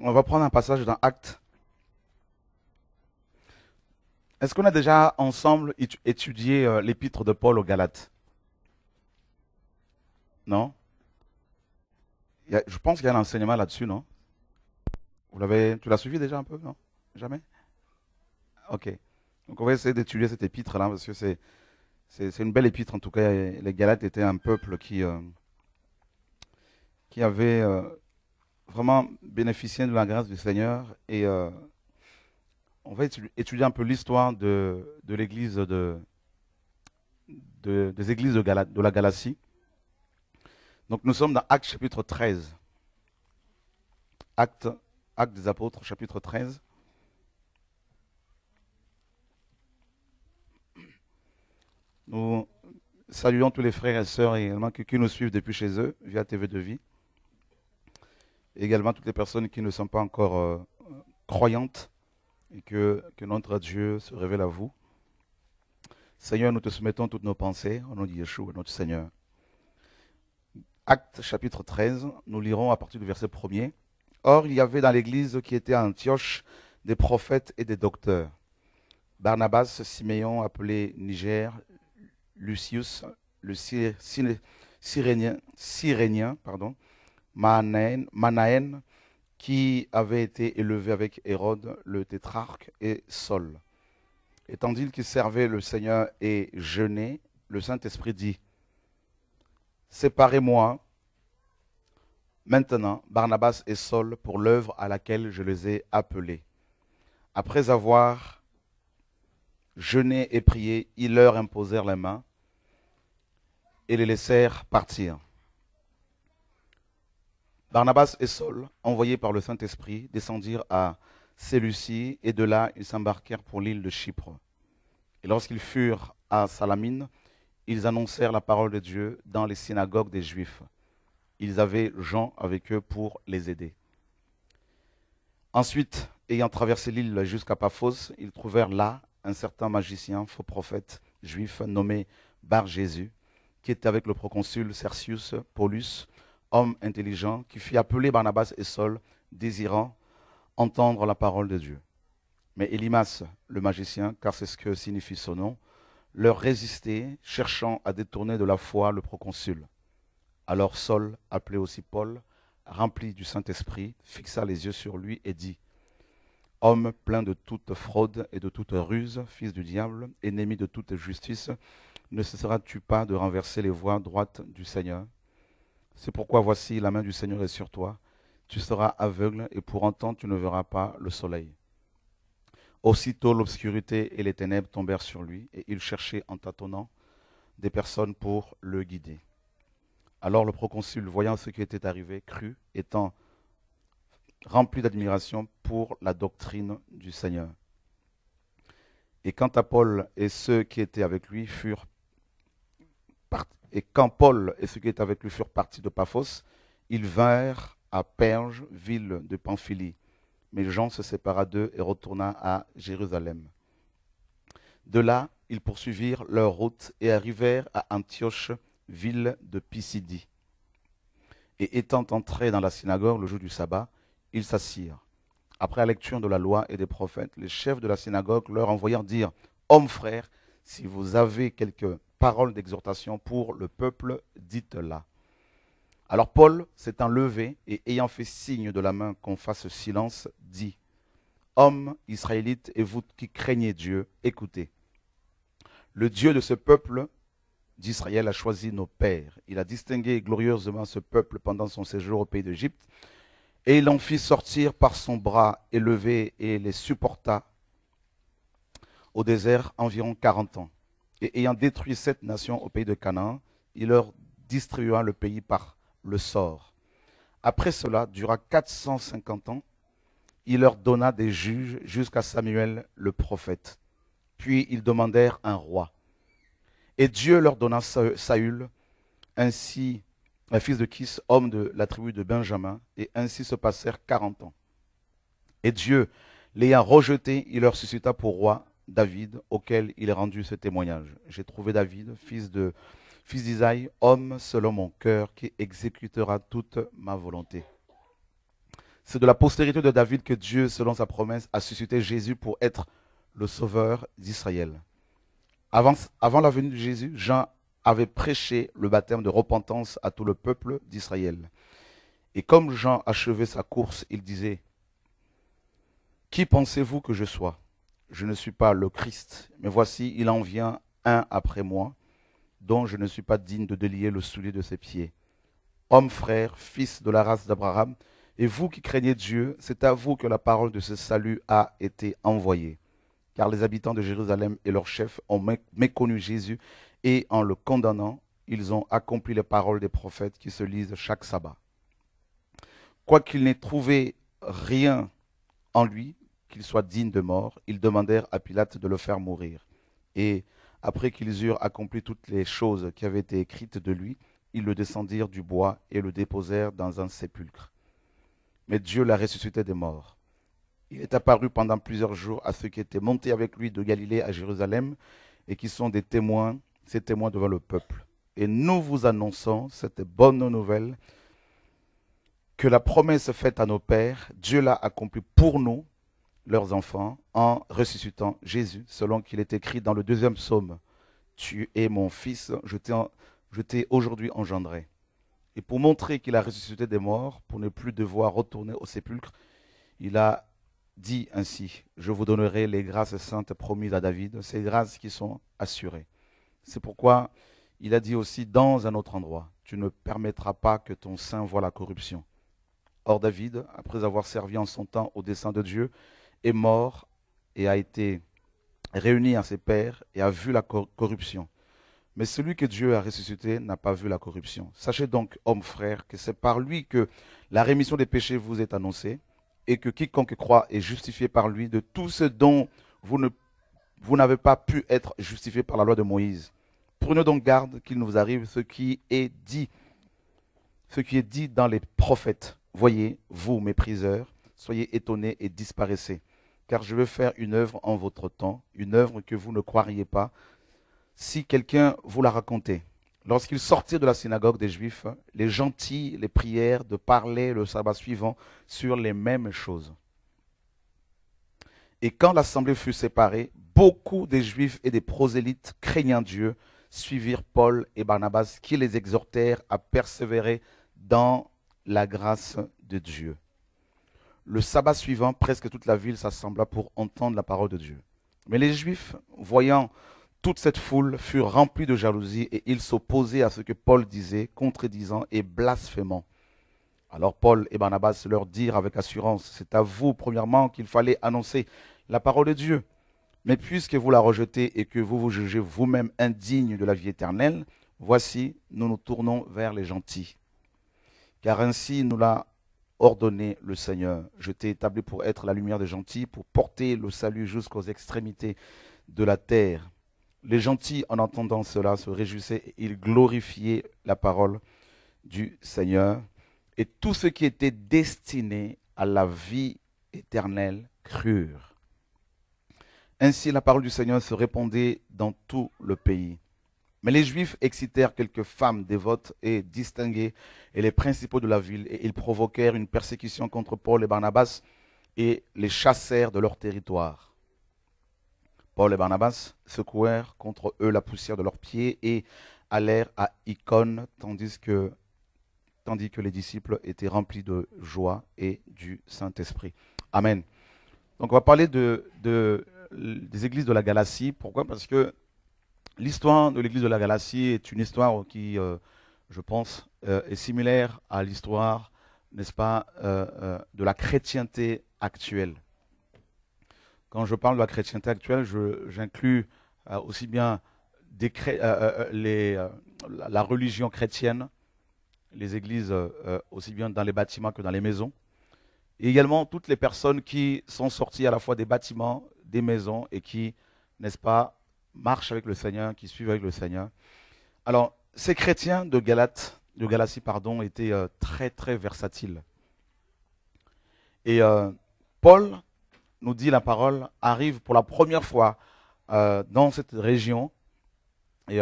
On va prendre un passage dans Acte. Est-ce qu'on a déjà ensemble étudié euh, l'épître de Paul aux Galates Non Je pense qu'il y a un enseignement là-dessus, non Vous l'avez, Tu l'as suivi déjà un peu, non Jamais Ok. Donc on va essayer d'étudier cet épître-là, parce que c'est, c'est, une belle épître en tout cas. Les Galates étaient un peuple qui, euh, qui avait euh, vraiment bénéficier de la grâce du Seigneur et euh, on va étudier un peu l'histoire de, de l'église de, de, des églises de, de la Galatie. Donc nous sommes dans Actes chapitre 13. Actes Acte des apôtres chapitre 13. Nous saluons tous les frères et sœurs également qui, nous suivent depuis chez eux via TV de Vie également toutes les personnes qui ne sont pas encore euh, croyantes et que, notre Dieu se révèle à vous. Seigneur, nous te soumettons toutes nos pensées au nom de Yeshua, notre Seigneur. Acte chapitre 13, nous lirons à partir du verset 1 Or, il y avait dans l'église qui était à Antioche des prophètes et des docteurs. Barnabas, Siméon, appelé Niger, Lucius, le Cyrénien, pardon, Manaen, qui avait été élevé avec Hérode, le tétrarque, et Saul. Et tandis qu'ils servaient le Seigneur et jeûnaient, le Saint-Esprit dit, Séparez-moi maintenant Barnabas et Saul pour l'œuvre à laquelle je les ai appelés. Après avoir jeûné et prié, ils leur imposèrent les mains et les laissèrent partir. Barnabas et Saul, envoyés par le Saint-Esprit, descendirent à Sélucie et de là ils s'embarquèrent pour l'île de Chypre. Et lorsqu'ils furent à Salamine, ils annoncèrent la parole de Dieu dans les synagogues des Juifs. Ils avaient Jean avec eux pour les aider. Ensuite, ayant traversé l'île jusqu'à Paphos, ils trouvèrent là un certain magicien, faux prophète juif nommé Bar Jésus, qui était avec le proconsul Cercius Paulus, homme intelligent, qui fit appeler Barnabas et Saul, désirant entendre la parole de Dieu. Mais Elimas, le magicien, car c'est ce que signifie son nom, leur résistait, cherchant à détourner de la foi le proconsul. Alors Saul, appelé aussi Paul, rempli du Saint-Esprit, fixa les yeux sur lui et dit Homme plein de toute fraude et de toute ruse, fils du diable, ennemi de toute justice, ne cesseras-tu pas de renverser les voies droites du Seigneur c'est pourquoi voici la main du Seigneur est sur toi. Tu seras aveugle et pour entendre tu ne verras pas le soleil. Aussitôt l'obscurité et les ténèbres tombèrent sur lui et il cherchait en tâtonnant des personnes pour le guider. Alors le proconsul, voyant ce qui était arrivé, crut, étant rempli d'admiration pour la doctrine du Seigneur. Et quant à Paul et ceux qui étaient avec lui furent et quand Paul et ceux qui étaient avec lui furent partis de Paphos, ils vinrent à Perge, ville de Pamphylie. Mais Jean se sépara d'eux et retourna à Jérusalem. De là, ils poursuivirent leur route et arrivèrent à Antioche, ville de Pisidie. Et étant entrés dans la synagogue le jour du sabbat, ils s'assirent. Après la lecture de la loi et des prophètes, les chefs de la synagogue leur envoyèrent dire Hommes frères, si vous avez quelque parole d'exhortation pour le peuple, dites-la. Alors Paul, s'étant levé et ayant fait signe de la main qu'on fasse silence, dit, Hommes israélites et vous qui craignez Dieu, écoutez. Le Dieu de ce peuple d'Israël a choisi nos pères. Il a distingué glorieusement ce peuple pendant son séjour au pays d'Égypte, et il en fit sortir par son bras élevé et les supporta au désert environ 40 ans et ayant détruit cette nation au pays de Canaan, il leur distribua le pays par le sort. Après cela, dura 450 ans, il leur donna des juges jusqu'à Samuel le prophète. Puis ils demandèrent un roi. Et Dieu leur donna Saül, ainsi un fils de Kis, homme de la tribu de Benjamin, et ainsi se passèrent quarante ans. Et Dieu, l'ayant rejeté, il leur suscita pour roi David, auquel il rendu ce témoignage. J'ai trouvé David, fils de fils d'Isaïe, homme selon mon cœur, qui exécutera toute ma volonté. C'est de la postérité de David que Dieu, selon sa promesse, a suscité Jésus pour être le sauveur d'Israël. avant la venue de Jésus, Jean avait prêché le baptême de repentance à tout le peuple d'Israël. Et comme Jean achevait sa course, il disait, Qui pensez-vous que je sois je ne suis pas le Christ, mais voici, il en vient un après moi, dont je ne suis pas digne de délier le soulier de ses pieds. Homme frère, fils de la race d'Abraham, et vous qui craignez Dieu, c'est à vous que la parole de ce salut a été envoyée. Car les habitants de Jérusalem et leurs chefs ont méconnu Jésus, et en le condamnant, ils ont accompli les paroles des prophètes qui se lisent chaque sabbat. Quoiqu'il n'ait trouvé rien en lui, soit digne de mort, ils demandèrent à Pilate de le faire mourir. Et, après qu'ils eurent accompli toutes les choses qui avaient été écrites de lui, ils le descendirent du bois et le déposèrent dans un sépulcre. Mais Dieu l'a ressuscité des morts. Il est apparu pendant plusieurs jours à ceux qui étaient montés avec lui de Galilée à Jérusalem et qui sont des témoins, ces témoins devant le peuple. Et nous vous annonçons cette bonne nouvelle que la promesse faite à nos pères, Dieu l'a accomplie pour nous leurs enfants en ressuscitant Jésus, selon qu'il est écrit dans le deuxième psaume. Tu es mon fils, je t'ai aujourd'hui engendré. Et pour montrer qu'il a ressuscité des morts, pour ne plus devoir retourner au sépulcre, il a dit ainsi, je vous donnerai les grâces saintes promises à David, ces grâces qui sont assurées. C'est pourquoi il a dit aussi dans un autre endroit, tu ne permettras pas que ton sein voie la corruption. Or David, après avoir servi en son temps au dessein de Dieu, est mort et a été réuni à ses pères et a vu la corruption. Mais celui que Dieu a ressuscité n'a pas vu la corruption. Sachez donc, hommes frères, que c'est par lui que la rémission des péchés vous est annoncée et que quiconque croit est justifié par lui de tout ce dont vous ne vous n'avez pas pu être justifié par la loi de Moïse. Prenez donc garde qu'il nous arrive ce qui est dit, ce qui est dit dans les prophètes. Voyez, vous, mépriseurs, soyez étonnés et disparaissez car je veux faire une œuvre en votre temps, une œuvre que vous ne croiriez pas si quelqu'un vous la racontait. Lorsqu'ils sortirent de la synagogue des Juifs, les gentils les prièrent de parler le sabbat suivant sur les mêmes choses. Et quand l'assemblée fut séparée, beaucoup des Juifs et des prosélytes, craignant Dieu, suivirent Paul et Barnabas qui les exhortèrent à persévérer dans la grâce de Dieu. Le sabbat suivant, presque toute la ville s'assembla pour entendre la parole de Dieu. Mais les Juifs, voyant toute cette foule, furent remplis de jalousie et ils s'opposaient à ce que Paul disait, contredisant et blasphémant. Alors Paul et Barnabas leur dirent avec assurance, c'est à vous premièrement qu'il fallait annoncer la parole de Dieu. Mais puisque vous la rejetez et que vous vous jugez vous-même indigne de la vie éternelle, voici, nous nous tournons vers les gentils. Car ainsi nous l'a ordonné le Seigneur. Je t'ai établi pour être la lumière des gentils, pour porter le salut jusqu'aux extrémités de la terre. Les gentils, en entendant cela, se réjouissaient et ils glorifiaient la parole du Seigneur. Et tout ce qui était destiné à la vie éternelle crurent. Ainsi la parole du Seigneur se répandait dans tout le pays. Mais les Juifs excitèrent quelques femmes dévotes et distinguées et les principaux de la ville, et ils provoquèrent une persécution contre Paul et Barnabas et les chassèrent de leur territoire. Paul et Barnabas secouèrent contre eux la poussière de leurs pieds et allèrent à Icône, tandis que, tandis que les disciples étaient remplis de joie et du Saint-Esprit. Amen. Donc on va parler des églises de la Galatie. Pourquoi Parce que L'histoire de l'Église de la Galatie est une histoire qui, euh, je pense, euh, est similaire à l'histoire, n'est-ce pas, euh, de la chrétienté actuelle. Quand je parle de la chrétienté actuelle, j'inclus aussi bien des, les, la religion chrétienne, les églises aussi bien dans les bâtiments que dans les maisons, et également toutes les personnes qui sont sorties à la fois des bâtiments, des maisons, et qui, n'est-ce pas, marchent avec le Seigneur, qui suivent avec le Seigneur. Alors, ces chrétiens de de Galatie, pardon, étaient euh, très très versatiles. Et euh, Paul nous dit la parole arrive pour la première fois euh, dans cette région et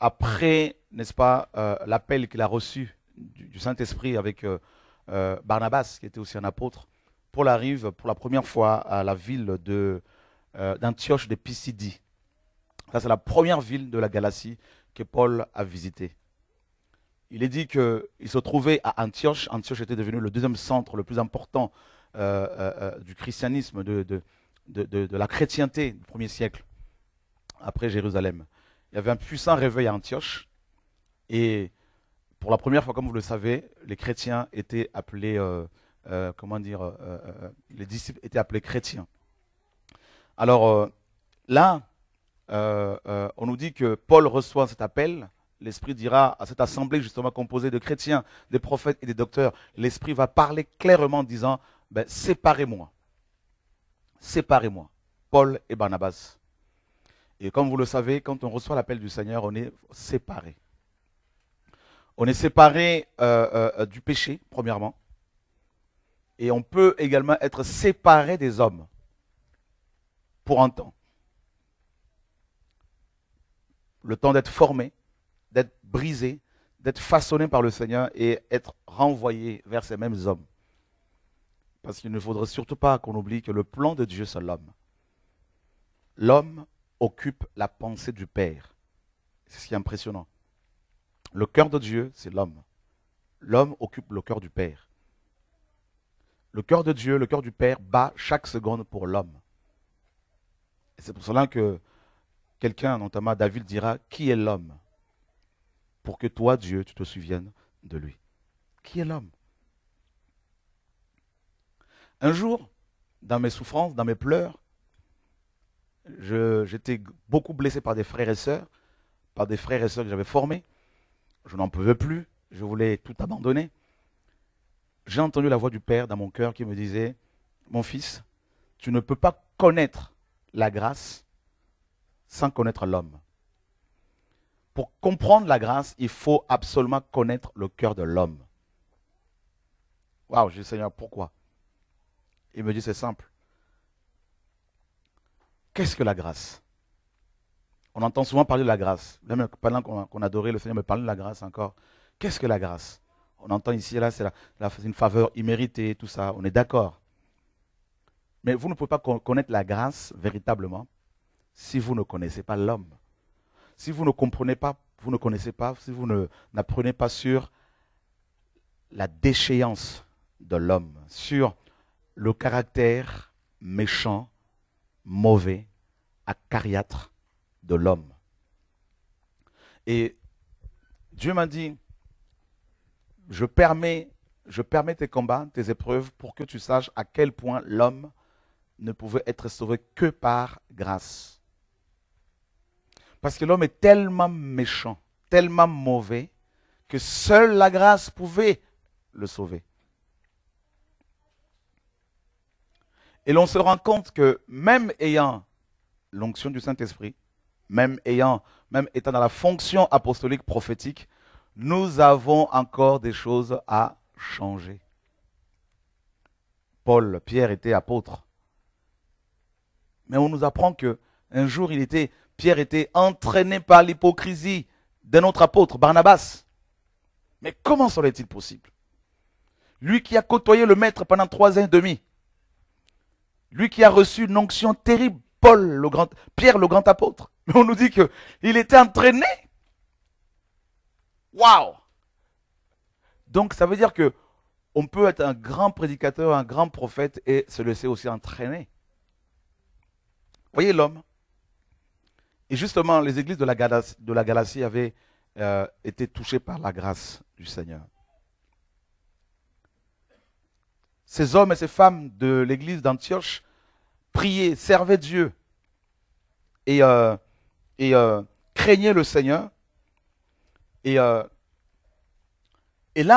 après, n'est-ce pas, l'appel qu'il a reçu du, du Saint-Esprit avec Barnabas, qui était aussi un apôtre, Paul arrive pour la première fois à la ville de euh, d'Antioche de Pisidie. Ça, c'est la première ville de la Galatie que Paul a visitée. Il est dit qu'il se trouvait à Antioche. Antioche était devenu le deuxième centre le plus important euh, euh, du christianisme, de, la chrétienté du premier siècle, après Jérusalem. Il y avait un puissant réveil à Antioche. Et pour la première fois, comme vous le savez, les chrétiens étaient appelés, comment dire, les disciples étaient appelés chrétiens. Alors euh, là, euh, euh, on nous dit que Paul reçoit cet appel. L'Esprit dira à cette assemblée justement composée de chrétiens, des prophètes et des docteurs, l'Esprit va parler clairement en disant, ben, séparez-moi. Séparez-moi. Paul et Barnabas. Et comme vous le savez, quand on reçoit l'appel du Seigneur, on est séparé. On est séparé du péché, premièrement. Et on peut également être séparé des hommes pour un temps. Le temps d'être formé, d'être brisé, d'être façonné par le Seigneur et être renvoyé vers ces mêmes hommes. Parce qu'il ne faudrait surtout pas qu'on oublie que le plan de Dieu, c'est l'homme. L'homme occupe la pensée du Père. C'est ce qui est impressionnant. Le cœur de Dieu, c'est l'homme. L'homme occupe le cœur du Père. Le cœur de Dieu, le cœur du Père bat chaque seconde pour l'homme. C'est pour cela que quelqu'un, notamment David, dira Qui est l'homme Pour que toi, Dieu, tu te souviennes de lui. Qui est l'homme Un jour, dans mes souffrances, dans mes pleurs, j'étais beaucoup blessé par des frères et sœurs, par des frères et sœurs que j'avais formés. Je n'en pouvais plus, je voulais tout abandonner. J'ai entendu la voix du Père dans mon cœur qui me disait, mon fils, tu ne peux pas connaître la grâce sans connaître l'homme. Pour comprendre la grâce, il faut absolument connaître le cœur de l'homme. Waouh, je dis Seigneur, pourquoi Il me dit c'est simple. Qu'est-ce que la grâce On entend souvent parler de la grâce. Même pendant qu'on adorait le Seigneur, me parle de la grâce encore. Qu'est-ce que la grâce On entend ici et là, c'est une faveur imméritée, tout ça. On est d'accord. Mais vous ne pouvez pas connaître la grâce véritablement si vous ne connaissez pas l'homme. Si vous ne comprenez pas, vous ne connaissez pas, si vous n'apprenez pas sur la déchéance de l'homme, sur le caractère méchant, mauvais, acariâtre de l'homme. Et Dieu m'a dit, je permets, je permets tes combats, tes épreuves, pour que tu saches à quel point l'homme ne pouvait être sauvé que par grâce. Parce que l'homme est tellement méchant, tellement mauvais, que seule la grâce pouvait le sauver. Et l'on se rend compte que même ayant l'onction du Saint-Esprit, même ayant, même étant dans la fonction apostolique prophétique, nous avons encore des choses à changer. Paul, Pierre était apôtre. Mais on nous apprend que un jour, il était, Pierre était entraîné par l'hypocrisie d'un autre apôtre, Barnabas. Mais comment serait-il possible Lui qui a côtoyé le maître pendant trois ans et demi, lui qui a reçu une onction terrible, Paul, le grand, Pierre, le grand apôtre. Mais on nous dit qu'il était entraîné. Waouh Donc ça veut dire que on peut être un grand prédicateur, un grand prophète et se laisser aussi entraîner voyez l'homme. Et justement, les églises de la, Galatie, avaient euh, été touchées par la grâce du Seigneur. Ces hommes et ces femmes de l'église d'Antioche priaient, servaient Dieu et, euh, euh, craignaient le Seigneur. Et, là,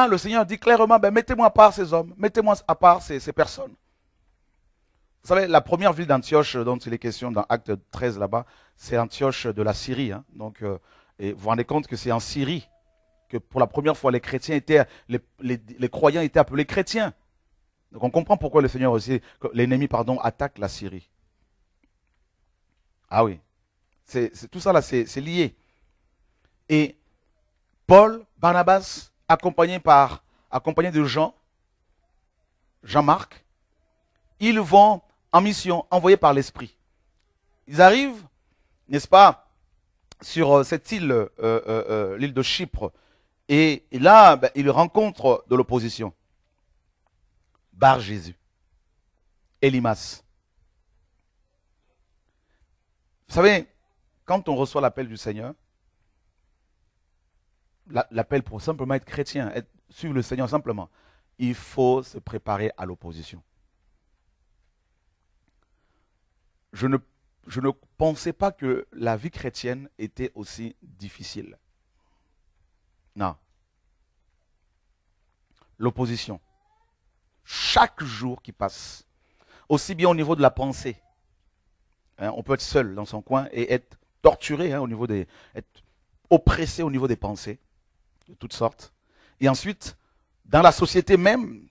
le Seigneur dit clairement, ben, mettez-moi à part ces hommes, mettez-moi à part ces personnes. Vous savez, la première ville d'Antioche euh, dont il est question dans Acte 13 là-bas, c'est Antioche de la Syrie. Hein. Donc, euh, et vous vous rendez compte que c'est en Syrie que pour la première fois les chrétiens étaient, les, croyants étaient appelés chrétiens. Donc on comprend pourquoi le Seigneur aussi, l'ennemi pardon, attaque la Syrie. Ah oui, c'est tout ça là, c'est lié. Et Paul, Barnabas, accompagné par, accompagné de Jean, Jean-Marc, ils vont en mission, envoyés par l'Esprit. Ils arrivent, n'est-ce pas, sur euh, cette île, euh, euh, l'île de Chypre. Et, là, ben, ils rencontrent de l'opposition. Bar Jésus, Elimas. Vous savez, quand on reçoit l'appel du Seigneur, l'appel pour simplement être chrétien, être, suivre le Seigneur simplement, il faut se préparer à l'opposition. je ne, pensais pas que la vie chrétienne était aussi difficile. Non. L'opposition. Chaque jour qui passe, aussi bien au niveau de la pensée, hein, on peut être seul dans son coin et être torturé hein, au niveau des, être oppressé au niveau des pensées de toutes sortes. Et ensuite, dans la société même,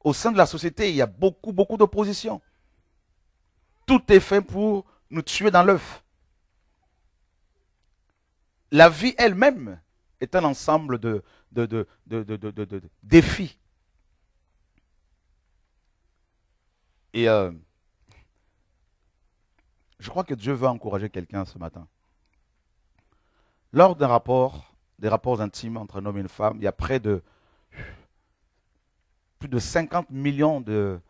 au sein de la société, il y a beaucoup, beaucoup d'opposition tout est fait pour nous tuer dans l'œuf. La vie elle-même est un ensemble de, défis. Et euh, je crois que Dieu veut encourager quelqu'un ce matin. Lors d'un rapport, des rapports intimes entre un homme et une femme, il y a près de plus de 50 millions de,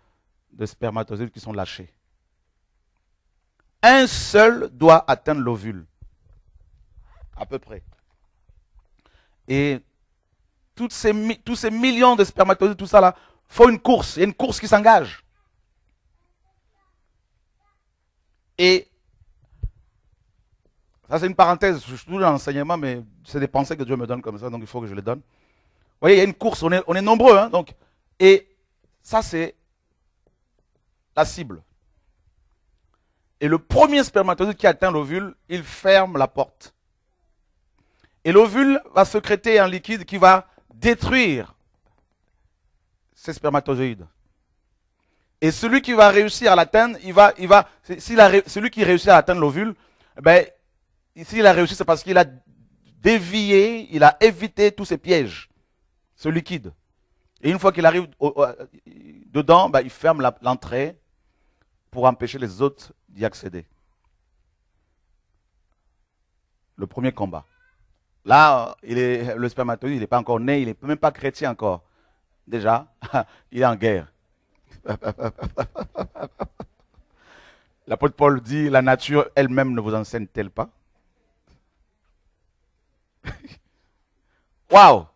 de spermatozoïdes qui sont lâchés un seul doit atteindre l'ovule. À peu près. Et tous ces millions de spermatozoïdes, tout ça là, faut une course. Il y a une course qui s'engage. Et ça, c'est une parenthèse. Je suis toujours dans l'enseignement, mais c'est des pensées que Dieu me donne comme ça, donc il faut que je les donne. Vous voyez, il y a une course, on est, nombreux. Hein, donc, et ça, c'est la cible. Et le premier spermatozoïde qui atteint l'ovule, il ferme la porte. Et l'ovule va sécréter un liquide qui va détruire ces spermatozoïdes. Et celui qui va réussir à l'atteindre, il va, il va, celui qui réussit à atteindre l'ovule, eh ben, s'il a réussi, c'est parce qu'il a dévié, il a évité tous ces pièges, ce liquide. Et une fois qu'il arrive euh, dedans, ben, il ferme l'entrée pour empêcher les autres d'y accéder. Le premier combat. Là, euh, il est, le spermatozoïde, il n'est pas encore né, il n'est même pas chrétien encore. Déjà, il est en guerre. L'apôtre Paul dit, la nature elle-même ne vous enseigne-t-elle pas Waouh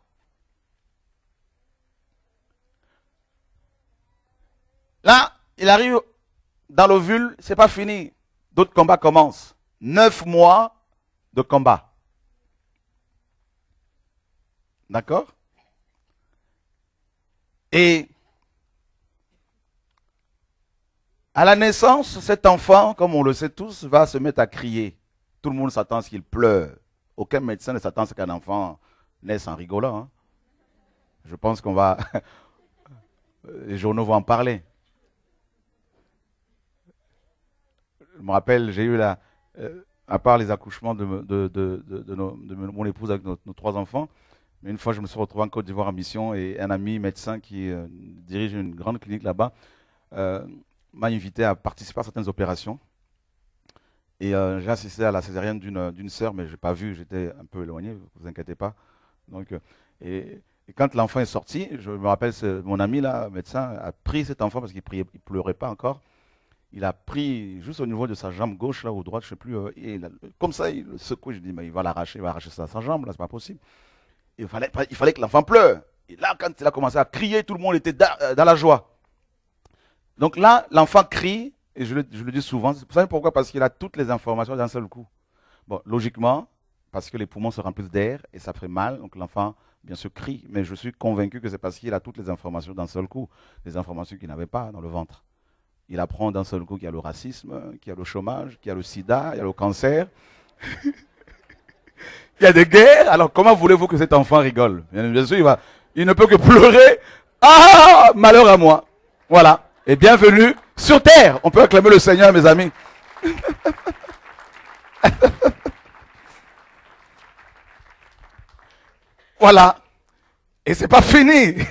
Là, il arrive dans l'ovule, c'est pas fini. D'autres combats commencent. Neuf mois de combat. D'accord Et à la naissance, cet enfant, comme on le sait tous, va se mettre à crier. Tout le monde s'attend à ce qu'il pleure. Aucun médecin ne s'attend à ce qu'un enfant naisse en rigolant. Hein. Je pense qu'on va... Les journaux vont en parler. je me rappelle, j'ai eu la, euh, à part les accouchements de, mon épouse avec nos, trois enfants, mais une fois, je me suis retrouvé en Côte d'Ivoire en mission et un ami médecin qui euh, dirige une grande clinique là-bas euh, m'a invité à participer à certaines opérations. Et j'ai assisté à la césarienne d'une sœur, mais je n'ai pas vu, j'étais un peu éloigné, vous inquiétez pas. Donc, et, quand l'enfant est sorti, je me rappelle, mon ami là, médecin, a pris cet enfant parce qu'il ne pleurait pas encore il a pris juste au niveau de sa jambe gauche, là, ou droite, je sais plus. Euh, et comme ça, il secoue. Je dis, mais il va l'arracher, il va arracher ça sa jambe, là, c'est pas possible. Il fallait, il fallait que l'enfant pleure. Et là, quand il a commencé à crier, tout le monde était euh, dans la joie. Donc là, l'enfant crie, et je le, dis souvent. Vous savez pourquoi Parce qu'il a toutes les informations d'un seul coup. Bon, logiquement, parce que les poumons se remplissent d'air et ça fait mal, donc l'enfant, bien sûr, crie. Mais je suis convaincu que c'est parce qu'il a toutes les informations d'un seul coup, des informations qu'il n'avait pas dans le ventre. Il apprend d'un seul coup qu'il y a le racisme, qu'il y a le chômage, qu'il y a le sida, il y a le cancer. il y a des guerres. Alors comment voulez-vous que cet enfant rigole Bien sûr, il, va, il ne peut que pleurer. Ah, ah, ah, ah malheur à moi. Voilà. Et bienvenue sur terre. On peut acclamer le Seigneur, mes amis. voilà. Et c'est pas fini.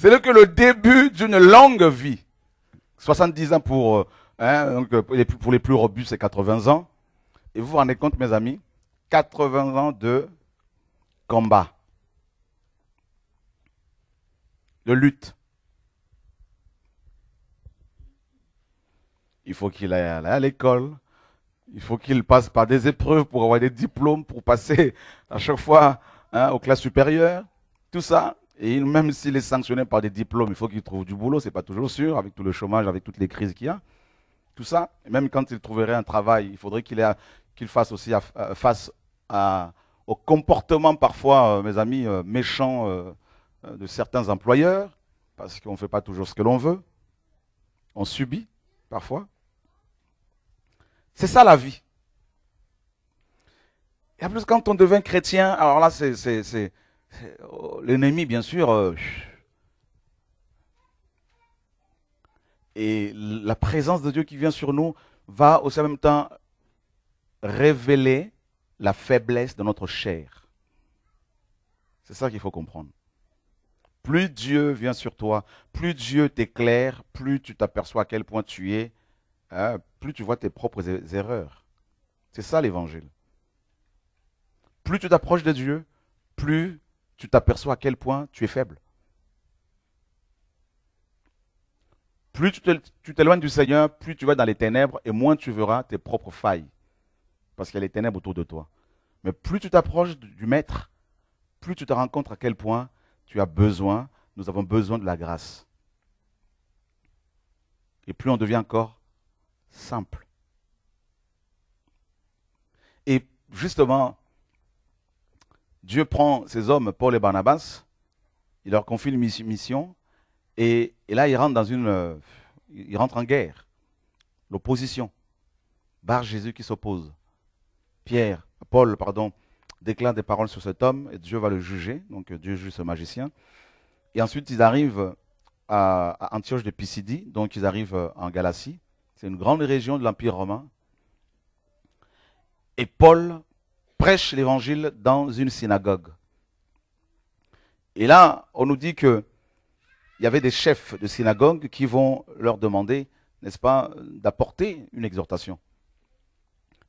C'est que le début d'une longue vie. 70 ans euh, hein, euh, pour, les plus, robustes, c'est 80 ans. Et vous vous rendez compte, mes amis, 80 ans de combat, de lutte. Il faut qu'il aille à l'école, il faut qu'il passe par des épreuves pour avoir des diplômes, pour passer à chaque fois hein, aux classes supérieures. Tout ça, et même s'il est sanctionné par des diplômes, il faut qu'il trouve du boulot, c'est pas toujours sûr, avec tout le chômage, avec toutes les crises qu'il y a. Tout ça, et même quand il trouverait un travail, il faudrait qu'il fasse aussi euh, face à, au comportement parfois, euh, mes amis, euh, méchant de certains employeurs, parce qu'on ne fait pas toujours ce que l'on veut. On subit parfois. C'est ça la vie. Et en plus, quand on devient chrétien, alors là, c'est euh, l'ennemi, bien sûr. Euh, Et la présence de Dieu qui vient sur nous va aussi en même temps révéler la faiblesse de notre chair. C'est ça qu'il faut comprendre. Plus Dieu vient sur toi, plus Dieu t'éclaire, plus tu t'aperçois à quel point tu es, hein, plus tu vois tes propres er-, erreurs. C'est ça l'évangile. Plus tu t'approches de Dieu, plus tu t'aperçois à quel point tu es faible. Plus tu t'éloignes du Seigneur, plus tu vas dans les ténèbres et moins tu verras tes propres failles. Parce qu'il y a les ténèbres autour de toi. Mais plus tu t'approches du Maître, plus tu te rends compte à quel point tu as besoin, nous avons besoin de la grâce. Et plus on devient encore simple. Et justement, Dieu prend ses hommes, Paul et Barnabas, il leur confie une mission, et, là, ils rentrent dans une, euh, ils rentrent en guerre. L'opposition. Barre Jésus qui s'oppose. Pierre, Paul, pardon, déclare des paroles sur cet homme, et Dieu va le juger, donc euh, Dieu juge ce magicien. Et ensuite, ils arrivent à, à Antioche de Pisidie, donc ils arrivent euh, en Galatie. C'est une grande région de l'Empire romain. Et Paul prêche l'évangile dans une synagogue. Et là, on nous dit que il y avait des chefs de synagogue qui vont leur demander, n'est-ce pas, d'apporter une exhortation.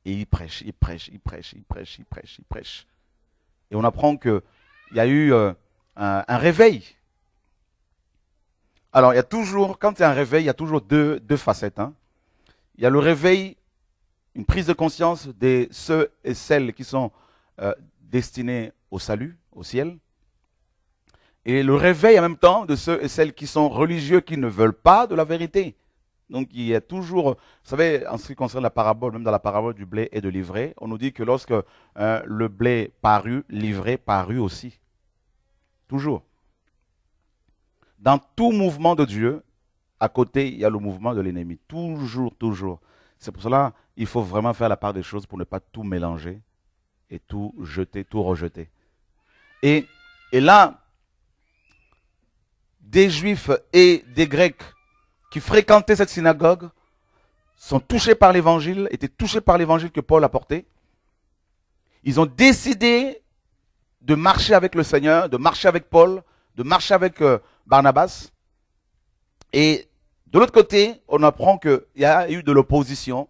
Et ils prêchent, ils prêchent, ils prêchent, ils prêchent, ils prêchent, ils prêchent. Et on apprend qu'il y a eu euh, un, réveil. Alors, il y a toujours, quand il y a un réveil, il y a toujours deux, deux facettes. Hein. Il y a le réveil une prise de conscience de ceux et celles qui sont euh, destinés au salut, au ciel, et le réveil en même temps de ceux et celles qui sont religieux, qui ne veulent pas de la vérité. Donc il y a toujours, vous savez, en ce qui concerne la parabole, même dans la parabole du blé et de l'ivraie, on nous dit que lorsque euh, le blé parut, l'ivraie parut aussi. Toujours. Dans tout mouvement de Dieu, à côté, il y a le mouvement de l'ennemi. Toujours, toujours. C'est pour cela il faut vraiment faire la part des choses pour ne pas tout mélanger et tout jeter, tout rejeter. Et, et là, des juifs et des grecs qui fréquentaient cette synagogue sont touchés par l'évangile, étaient touchés par l'évangile que Paul a porté. Ils ont décidé de marcher avec le Seigneur, de marcher avec Paul, de marcher avec euh, Barnabas. Et de l'autre côté, on apprend qu'il y a eu de l'opposition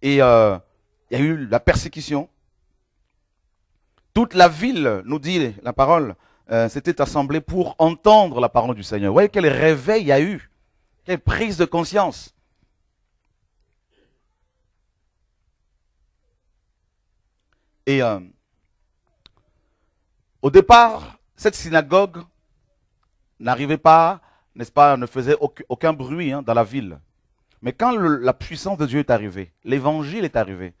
et euh, il y a eu la persécution. Toute la ville, nous dit la parole, euh, s'était assemblée pour entendre la parole du Seigneur. Vous voyez quel réveil il y a eu, quelle prise de conscience. Et euh, au départ, cette synagogue n'arrivait pas n'est-ce pas, ne faisait aucun bruit hein, dans la ville. Mais quand la puissance de Dieu est arrivée, l'évangile est arrivé,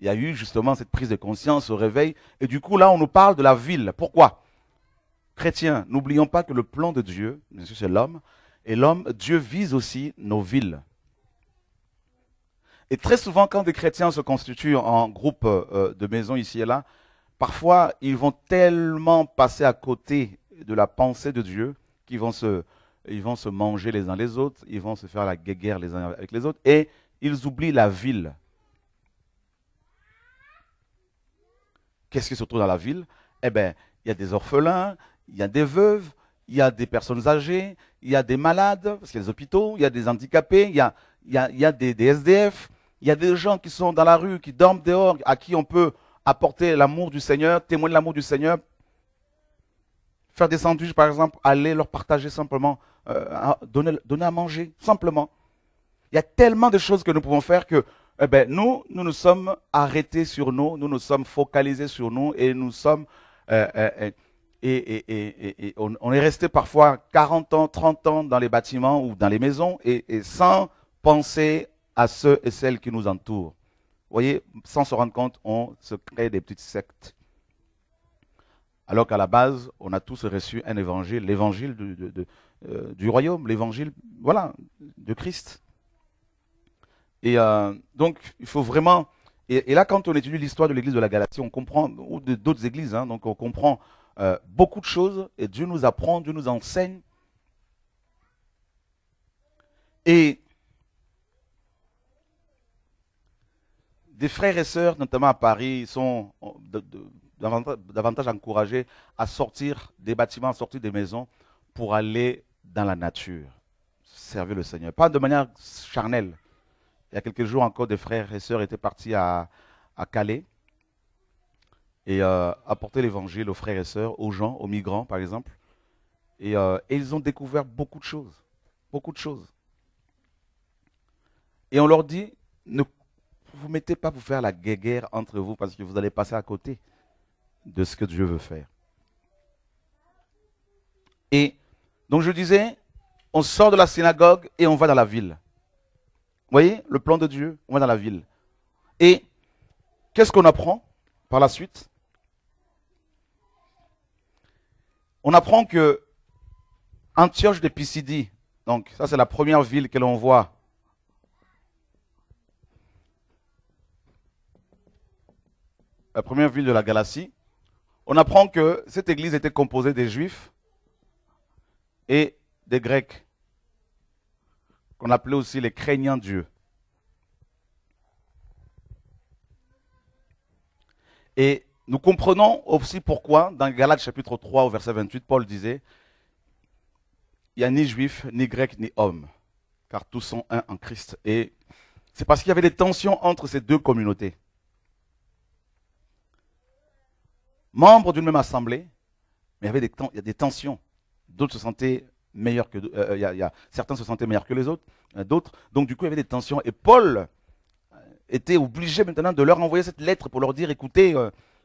il y a eu justement cette prise de conscience, ce réveil, et du coup là on nous parle de la ville. Pourquoi Chrétiens, n'oublions pas que le plan de Dieu, c'est l'homme, et l'homme, Dieu vise aussi nos villes. Et très souvent, quand des chrétiens se constituent en groupe euh, euh, de maisons ici et là, parfois, ils vont tellement passer à côté de la pensée de Dieu vont se, ils vont se manger les uns les autres, ils vont se faire la guerre les uns avec les autres, et ils oublient la ville. Qu'est-ce qui se trouve dans la ville Eh bien, il y a des orphelins, il y a des veuves, il y a des personnes âgées, il y a des malades, parce qu'il y a des hôpitaux, il y a des handicapés, il y a, des, des, SDF, il y a des gens qui sont dans la rue, qui dorment dehors, à qui on peut apporter l'amour du Seigneur, témoigner l'amour du Seigneur, faire des sandwichs, par exemple, aller leur partager simplement, euh, donner, donner, à manger, simplement. Il y a tellement de choses que nous pouvons faire que eh ben, nous, nous nous sommes arrêtés sur nous, nous nous sommes focalisés sur nous et nous sommes... Euh, euh, et, et, et, et on, est resté parfois 40 ans, 30 ans dans les bâtiments ou dans les maisons et, sans penser à ceux et celles qui nous entourent. Vous voyez, sans se rendre compte, on se crée des petites sectes alors qu'à la base, on a tous reçu un évangile, l'évangile euh, du, royaume, l'évangile, voilà, de Christ. Et euh, donc, il faut vraiment. Et, là, quand on étudie l'histoire de l'église de la Galatie, on comprend, ou d'autres églises, hein, donc on comprend euh, beaucoup de choses, et Dieu nous apprend, Dieu nous enseigne. Et des frères et sœurs, notamment à Paris, sont de, davantage, davantage encouragés à sortir des bâtiments, à sortir des maisons pour aller dans la nature, servir le Seigneur. Pas de manière charnelle. Il y a quelques jours encore, des frères et sœurs étaient partis à, Calais et apportaient euh, apporter l'évangile aux frères et sœurs, aux gens, aux migrants par exemple. Et, euh, et, ils ont découvert beaucoup de choses. Beaucoup de choses. Et on leur dit, ne vous mettez pas pour faire la guerre entre vous parce que vous allez passer à côté de ce que Dieu veut faire. Et donc je disais, on sort de la synagogue et on va dans la ville. Vous voyez, le plan de Dieu, on va dans la ville. Et qu'est-ce qu'on apprend par la suite On apprend que Antioche de donc ça c'est la première ville que l'on voit la première ville de la galaxie on apprend que cette église était composée des juifs et des grecs, qu'on appelait aussi les craignants Dieu. Et nous comprenons aussi pourquoi, dans Galates chapitre 3 au verset 28, Paul disait, il n'y a ni juif, ni grec, ni homme, car tous sont un en Christ. Et c'est parce qu'il y avait des tensions entre ces deux communautés. membres d'une même assemblée, mais il y avait des, il y a des tensions. D'autres se sentaient meilleurs que euh, il y certains se sentaient meilleurs que les autres, euh, d'autres. Donc du coup, il y avait des tensions. Et Paul euh, était obligé maintenant de leur envoyer cette lettre pour leur dire écoutez,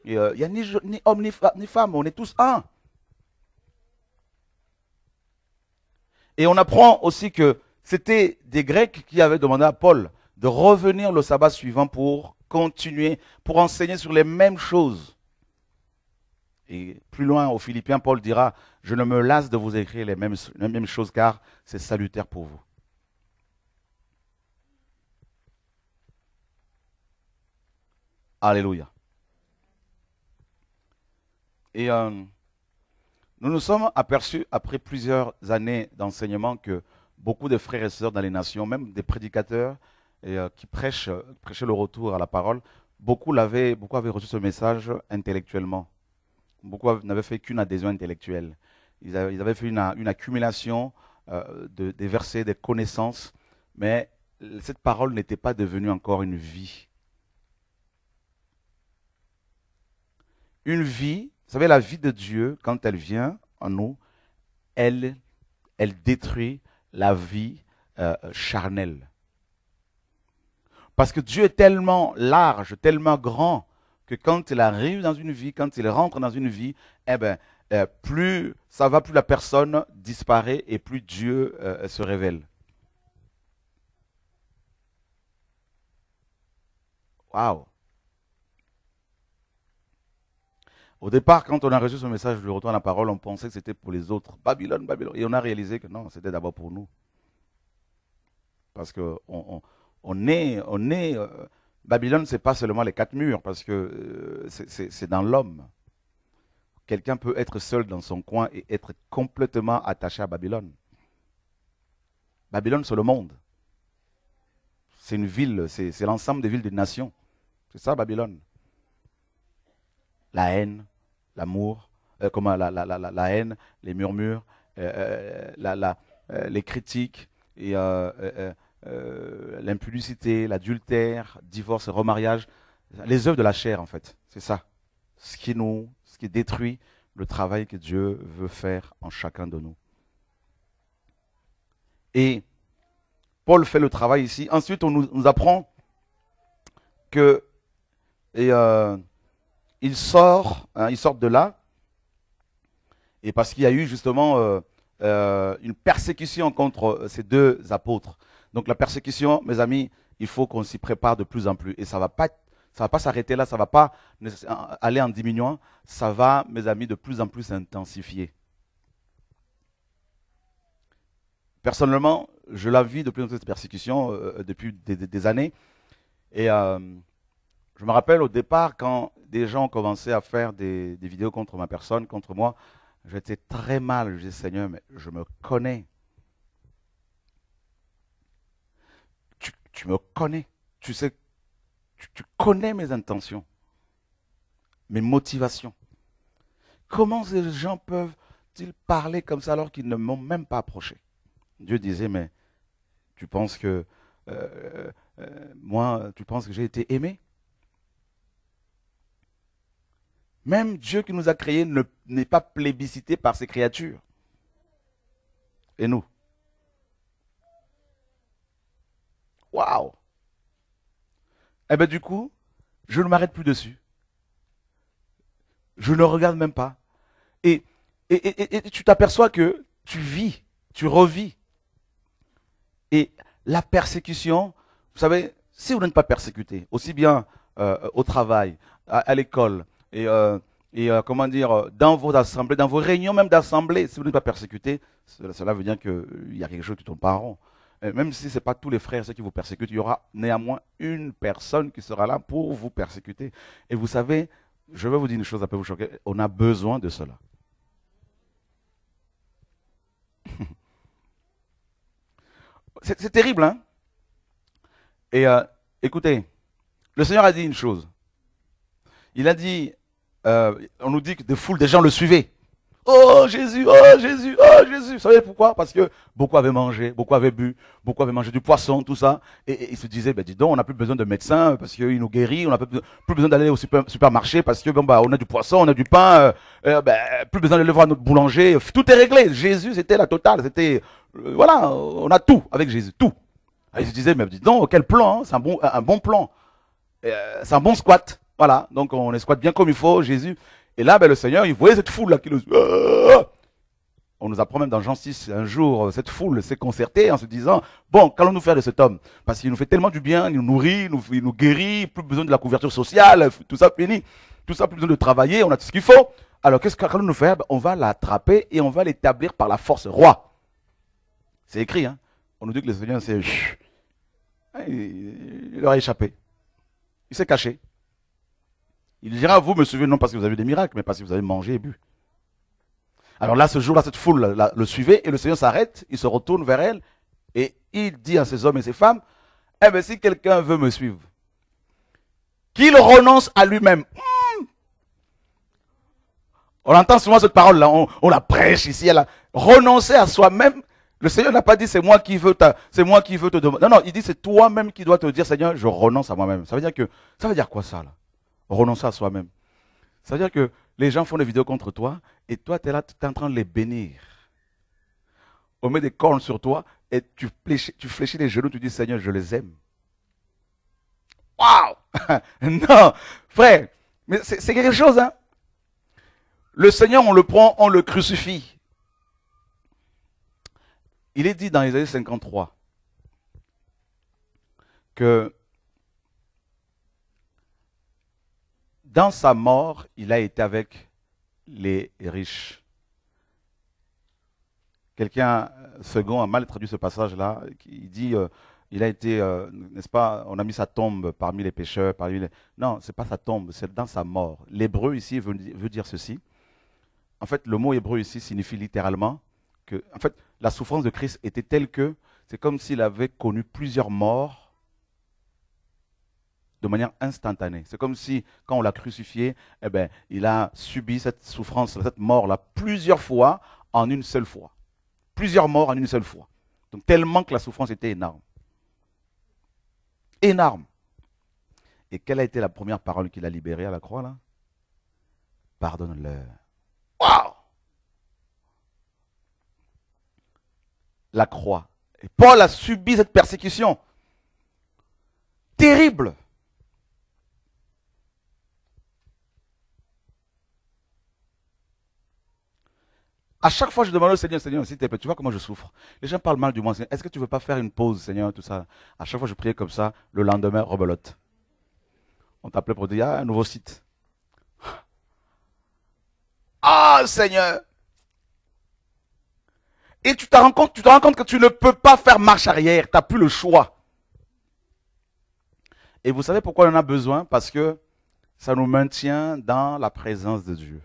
il n'y a ni, homme ni femme, on est tous un. Et on apprend aussi que c'était des Grecs qui avaient demandé à Paul de revenir le sabbat suivant pour continuer, pour enseigner sur les mêmes choses. Et plus loin, aux Philippiens, Paul dira, je ne me lasse de vous écrire les mêmes, chose choses car c'est salutaire pour vous. Alléluia. Et euh, nous nous sommes aperçus, après plusieurs années d'enseignement, que beaucoup de frères et sœurs dans les nations, même des prédicateurs euh, qui prêchent, euh, prêchaient le retour à la parole, beaucoup, l'avaient, beaucoup avaient reçu ce message intellectuellement beaucoup n'avaient fait qu'une adhésion intellectuelle. Ils avaient, fait une, accumulation euh, de, des versets, des connaissances, mais cette parole n'était pas devenue encore une vie. Une vie, vous savez, la vie de Dieu, quand elle vient en nous, elle, détruit la vie euh, charnelle. Parce que Dieu est tellement large, tellement grand, que quand il arrive dans une vie, quand il rentre dans une vie, eh ben, euh, plus ça va, plus la personne disparaît et plus Dieu euh, se révèle. Waouh! Au départ, quand on a reçu ce message, je lui retourne la parole, on pensait que c'était pour les autres. Babylone, Babylone. Et on a réalisé que non, c'était d'abord pour nous. Parce qu'on on, on, est, on est euh, Babylone, ce n'est pas seulement les quatre murs, parce que euh, c'est dans l'homme. Quelqu'un peut être seul dans son coin et être complètement attaché à Babylone. Babylone, c'est le monde. C'est une ville, c'est l'ensemble des villes des nations. C'est ça, Babylone. La haine, l'amour, euh, comment la, haine, les murmures, euh, les critiques et l'impudicité, l'adultère, divorce, remariage, les œuvres de la chair en fait. C'est ça. Ce qui nous, ce qui détruit le travail que Dieu veut faire en chacun de nous. Et Paul fait le travail ici. Ensuite, on nous, apprend que euh, il sort, hein, il de là, et parce qu'il y a eu justement euh, euh, une persécution contre ces deux apôtres. Donc la persécution, mes amis, il faut qu'on s'y prépare de plus en plus. Et ça va pas, ça va pas s'arrêter là, ça va pas aller en diminuant. Ça va, mes amis, de plus en plus s'intensifier. Personnellement, je la vis depuis cette persécution euh, depuis des, des, années. Et euh, je me rappelle au départ quand des gens commençaient à faire des, des vidéos contre ma personne, contre moi, j'étais très mal. Je disais Seigneur, mais je me connais. tu me connais, tu sais, tu, connais mes intentions, mes motivations. Comment ces gens peuvent-ils parler comme ça alors qu'ils ne m'ont même pas approché Dieu disait, mais tu penses que euh, euh, moi, tu penses que j'ai été aimé Même Dieu qui nous a créés n'est pas plébiscité par ses créatures. Et nous Waouh Eh bien du coup, je ne m'arrête plus dessus. Je ne regarde même pas. Et, tu t'aperçois que tu vis, tu revis. Et la persécution, vous savez, si vous n'êtes pas persécuté, aussi bien euh, au travail, à, l'école, et, euh, et euh, comment dire, dans vos assemblées, dans vos réunions même d'assemblées, si vous n'êtes pas persécuté, cela, veut dire qu'il y a quelque chose qui ton pas rond. Euh, même si ce n'est pas tous les frères ceux qui vous persécutent, il y aura néanmoins une personne qui sera là pour vous persécuter. Et vous savez, je vais vous dire une chose, ça peut vous choquer, on a besoin de cela. C'est terrible, hein Et euh, écoutez, le Seigneur a dit une chose. Il a dit, euh, on nous dit que des foules de gens le suivaient. Oh Jésus, oh Jésus, oh Jésus. Vous savez pourquoi Parce que beaucoup avaient mangé, beaucoup avaient bu, beaucoup avaient mangé du poisson, tout ça. Et, ils se disaient, ben dis donc, on n'a plus besoin de médecin parce qu'il nous guérit, on n'a plus besoin d'aller au supermarché parce que bon, bah, on a du poisson, on a du pain, euh, euh, ben, plus besoin d'aller voir notre boulanger. Tout est réglé. Jésus, c'était la totale. C'était, euh, voilà, on a tout avec Jésus, tout. Et ils se disaient, mais dis donc, quel plan, hein. c'est un bon, un bon plan. c'est un bon squat. Voilà, donc on les squatte bien comme il faut, Jésus. Et là, ben, le Seigneur, il voyait cette foule-là qui nous... Ah on nous apprend même dans Jean 6, un jour, euh, cette foule s'est concertée en se disant, bon, qu'allons-nous faire de cet homme Parce qu'il nous fait tellement du bien, il nous nourrit, il nous, guérit, plus besoin de la couverture sociale, tout ça fini, tout ça plus besoin de travailler, on a tout ce qu'il faut. Alors qu'est-ce qu'allons-nous faire ben, On va l'attraper et on va l'établir par la force roi. C'est écrit, hein On nous dit que les Seigneur, c'est... Hein, il leur a échappé. Il s'est caché. Il dira, vous me suivez non parce que vous avez des miracles, mais parce que vous avez mangé et bu. Alors là, ce jour-là, cette foule le suivait et le Seigneur s'arrête, il se retourne vers elle et il dit à ses hommes et ses femmes, eh bien, si quelqu'un veut me suivre, qu'il renonce à lui-même. Hmm. On entend souvent cette parole-là, on, la prêche ici, elle a renoncer à soi-même. Le Seigneur n'a pas dit c'est moi qui veux c'est moi qui veux te demander. Non, non, il dit c'est toi-même qui dois te dire Seigneur, je renonce à moi-même. Ça veut dire que, ça veut dire quoi ça là renoncer à soi-même. C'est-à-dire que les gens font des vidéos contre toi et toi, tu es là, tu es en train de les bénir. On met des cornes sur toi et tu fléchis, tu fléchis les genoux, tu dis Seigneur, je les aime. Waouh Non, frère, mais c'est quelque chose, hein Le Seigneur, on le prend, on le crucifie. Il est dit dans Isaïe 53 que dans sa mort, il a été avec les riches. Quelqu'un, euh, second, a mal traduit ce passage-là. Il dit, euh, il a été, euh, n'est-ce pas, on a mis sa tombe parmi les pécheurs. Parmi les... Non, ce n'est pas sa tombe, c'est dans sa mort. L'hébreu ici veut, veut, dire ceci. En fait, le mot hébreu ici signifie littéralement que, en fait, la souffrance de Christ était telle que c'est comme s'il avait connu plusieurs morts de manière instantanée. C'est comme si, quand on l'a crucifié, eh ben, il a subi cette souffrance, cette mort-là, plusieurs fois en une seule fois. Plusieurs morts en une seule fois. Donc tellement que la souffrance était énorme. Énorme. Et quelle a été la première parole qu'il a libérée à la croix, là Pardonne-leur. Waouh La croix. Et Paul a subi cette persécution. Terrible. À chaque fois, je demande au Seigneur, Seigneur, s'il te plaît, tu vois comment je souffre. Les gens parlent mal du Seigneur. Est-ce que tu veux pas faire une pause, Seigneur, tout ça À chaque fois, je priais comme ça. Le lendemain, rebelote. On t'appelait pour dire, ah, un nouveau site. Ah, Seigneur Et tu rends compte, tu te rends compte que tu ne peux pas faire marche arrière. Tu n'as plus le choix. Et vous savez pourquoi on en a besoin Parce que ça nous maintient dans la présence de Dieu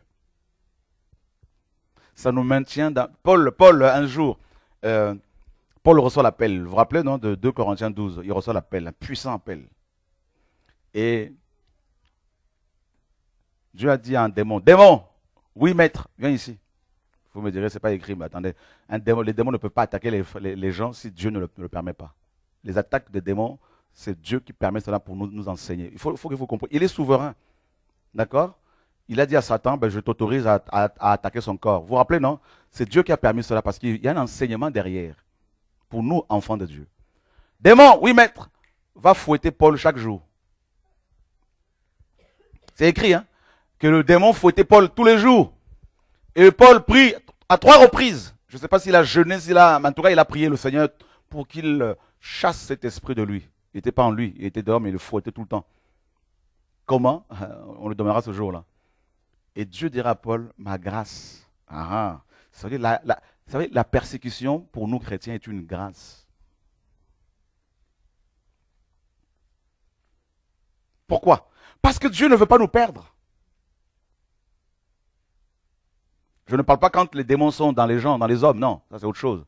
ça nous maintient dans... Paul, Paul un jour, euh, Paul reçoit l'appel. Vous vous rappelez, non, de 2 Corinthiens 12, il reçoit l'appel, un puissant appel. Et Dieu a dit à un démon, démon, oui maître, viens ici. Vous me direz, ce n'est pas écrit, mais attendez, un démon, les démons ne peuvent pas attaquer les, gens si Dieu ne le, permet pas. Les attaques des démons, c'est Dieu qui permet cela pour nous, nous enseigner. Il faut que vous compreniez. Il est souverain. D'accord il a dit à Satan, ben, je t'autorise à, attaquer son corps. Vous vous rappelez, non C'est Dieu qui a permis cela parce qu'il y a un enseignement derrière pour nous, enfants de Dieu. Démon, oui, maître, va fouetter Paul chaque jour. C'est écrit, hein Que le démon fouettait Paul tous les jours. Et Paul prie à trois reprises. Je ne sais pas s'il a jeûné, s'il a... En tout cas, il a prié le Seigneur pour qu'il chasse cet esprit de lui. Il n'était pas en lui, il était dehors, mais il le fouettait tout le temps. Comment On le donnera ce jour-là. Et Dieu dira à Paul, ma grâce. Ah, ah. ça la, persécution pour nous chrétiens est une grâce. Pourquoi Parce que Dieu ne veut pas nous perdre. Je ne parle pas quand les démons sont dans les gens, dans les hommes, non, ça c'est autre chose.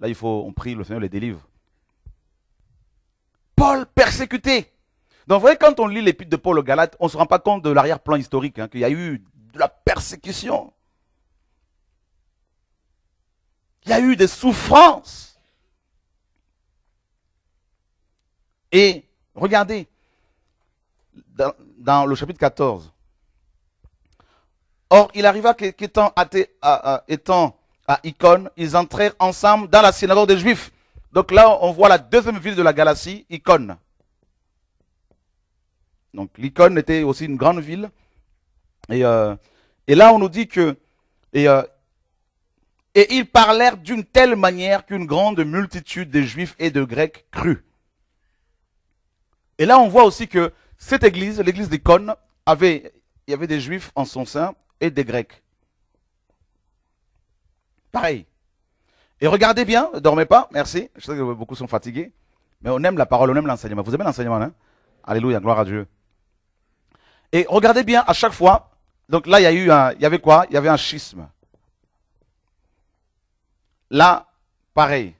Là, il faut, on prie, le Seigneur les délivre. Paul persécuté. Donc, vous voyez, quand on lit l'épître de Paul aux Galates, on ne se rend pas compte de l'arrière-plan historique, hein, qu'il y a eu persécution. Il y a eu des souffrances. Et regardez, dans, le chapitre 14, Or, il arriva qu'étant à, à, Icône, ils entrèrent ensemble dans la synagogue des Juifs. Donc là, on voit la deuxième ville de la galaxie, Icône. Donc l'Icône était aussi une grande ville. Et euh, et là, on nous dit que, et, euh, et ils parlèrent d'une telle manière qu'une grande multitude de juifs et de grecs crut. Et là, on voit aussi que cette église, l'église d'Icône, avait, il y avait des juifs en son sein et des grecs. Pareil. Et regardez bien, ne dormez pas, merci. Je sais que beaucoup sont fatigués, mais on aime la parole, on aime l'enseignement. Vous aimez l'enseignement, hein Alléluia, gloire à Dieu. Et regardez bien, à chaque fois, donc là, il y a eu y avait quoi Il y avait un schisme. Là, pareil.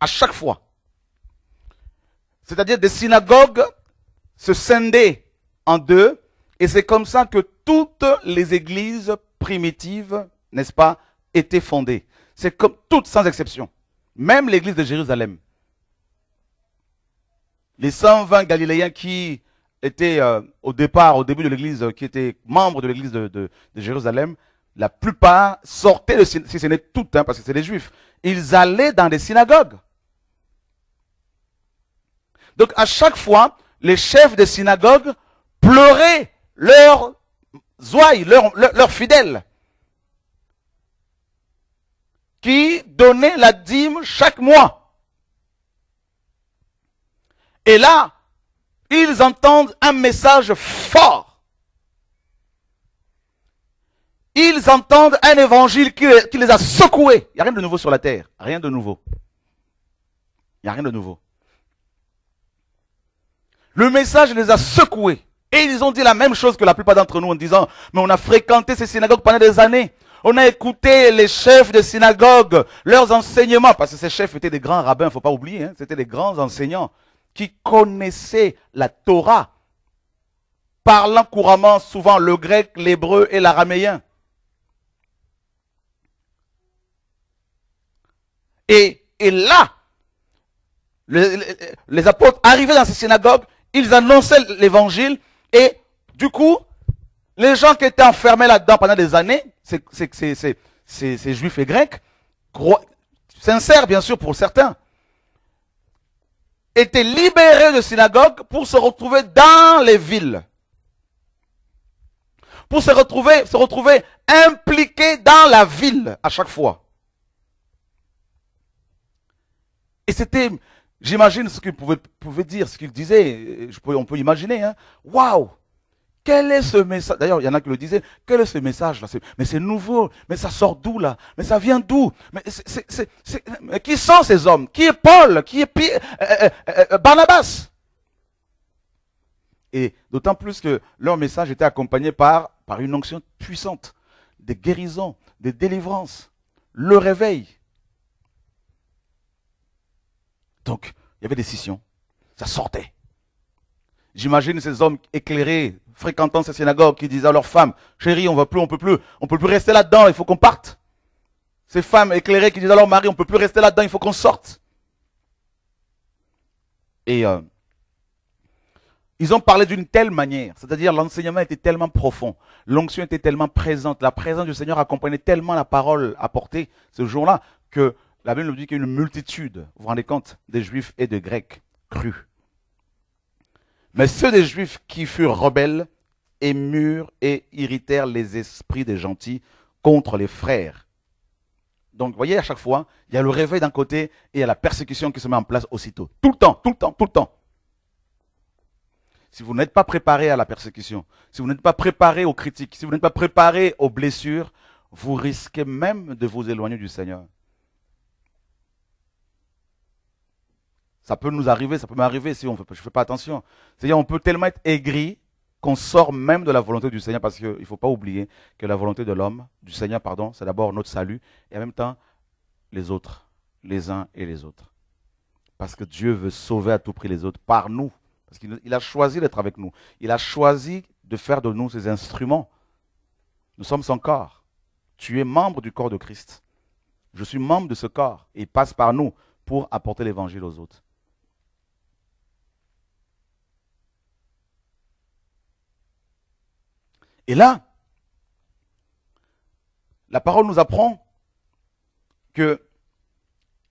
À chaque fois. C'est-à-dire des synagogues se scindaient en deux, et c'est comme ça que toutes les églises primitives, n'est-ce pas, étaient fondées. C'est comme toutes sans exception. Même l'église de Jérusalem. Les 120 Galiléens qui était euh, au départ, au début de l'Église, euh, qui était membre de l'Église de, Jérusalem, la plupart sortaient, de, si ce n'est toutes, hein, parce que c'est des Juifs, ils allaient dans des synagogues. Donc à chaque fois, les chefs des synagogues pleuraient leurs ouailles, leurs fidèles, qui donnaient la dîme chaque mois. Et là, ils entendent un message fort. Ils entendent un évangile qui, les a secoués. Il n'y a rien de nouveau sur la terre. Rien de nouveau. Il n'y a rien de nouveau. Le message les a secoués. Et ils ont dit la même chose que la plupart d'entre nous en disant, mais on a fréquenté ces synagogues pendant des années. On a écouté les chefs des synagogues, leurs enseignements, parce que ces chefs étaient des grands rabbins, il faut pas oublier, hein. c'était des grands enseignants qui connaissaient la Torah, parlant couramment souvent le grec, l'hébreu et l'araméen. Et, là, les apôtres arrivaient dans ces synagogues, ils annonçaient l'évangile, et du coup, les gens qui étaient enfermés là-dedans pendant des années, ces juifs et grecs, sincères bien sûr pour certains, étaient libéré de synagogue pour se retrouver dans les villes. Pour se retrouver, se retrouver impliqués dans la ville à chaque fois. Et c'était, j'imagine ce qu'il pouvait dire, ce qu'ils disaient, on peut imaginer, hein. Waouh! Quel est ce message D'ailleurs, il y en a qui le disaient. Quel est ce message là Mais c'est nouveau. Mais ça sort d'où là Mais ça vient d'où mais, qui sont ces hommes Qui est Paul Qui est Pierre, euh, euh, euh, Barnabas Et d'autant plus que leur message était accompagné par, par une onction puissante, des guérisons, des délivrances, le réveil. Donc, il y avait des scissions. Ça sortait. J'imagine ces hommes éclairés, fréquentant ces synagogues, qui disent à leurs femmes, chérie, on ne plus, on peut plus, on peut plus rester là-dedans, il faut qu'on parte. Ces femmes éclairées qui disent à leur mari, on ne peut plus rester là-dedans, il faut qu'on sorte. Et euh, ils ont parlé d'une telle manière, c'est-à-dire l'enseignement était tellement profond, l'onction était tellement présente, la présence du Seigneur accompagnait tellement la parole apportée ce jour-là que la Bible nous dit qu'il y a une multitude, vous vous rendez compte, des Juifs et des Grecs crus. Mais ceux des Juifs qui furent rebelles émurent et irritèrent les esprits des gentils contre les frères. Donc, vous voyez, à chaque fois, il y a le réveil d'un côté et il y a la persécution qui se met en place aussitôt. Tout le temps, tout le temps, tout le temps. Si vous n'êtes pas préparé à la persécution, si vous n'êtes pas préparé aux critiques, si vous n'êtes pas préparé aux blessures, vous risquez même de vous éloigner du Seigneur. Ça peut nous arriver, ça peut m'arriver si on fait, je fais pas attention. C'est-à-dire, on peut tellement être aigri qu'on sort même de la volonté du Seigneur, parce qu'il ne faut pas oublier que la volonté de l'homme, du Seigneur, pardon, c'est d'abord notre salut, et en même temps, les autres, les uns et les autres. Parce que Dieu veut sauver à tout prix les autres par nous. Parce qu'il a choisi d'être avec nous. Il a choisi de faire de nous ses instruments. Nous sommes son corps. Tu es membre du corps de Christ. Je suis membre de ce corps. Et il passe par nous pour apporter l'évangile aux autres. Et là, la parole nous apprend que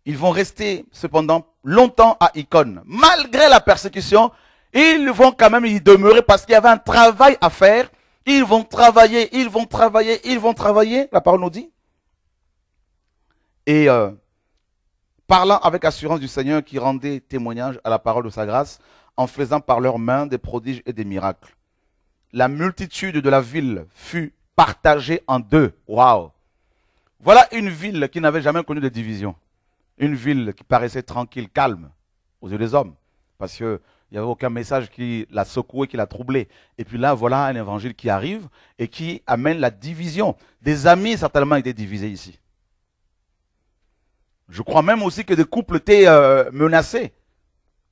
ils vont rester cependant longtemps à Icône. Malgré la persécution, ils vont quand même y demeurer parce qu'il y avait un travail à faire. Ils vont travailler, ils vont travailler, ils vont travailler, la parole nous dit. Et euh, parlant avec assurance du Seigneur qui rendait témoignage à la parole de sa grâce en faisant par leurs mains des prodiges et des miracles la multitude de la ville fut partagée en deux. Waouh Voilà une ville qui n'avait jamais connu de division. Une ville qui paraissait tranquille, calme aux yeux des hommes. Parce qu'il n'y avait aucun message qui la secouait, qui la troublait. Et puis là, voilà un évangile qui arrive et qui amène la division. Des amis certainement étaient divisés ici. Je crois même aussi que des couples étaient euh, menacés.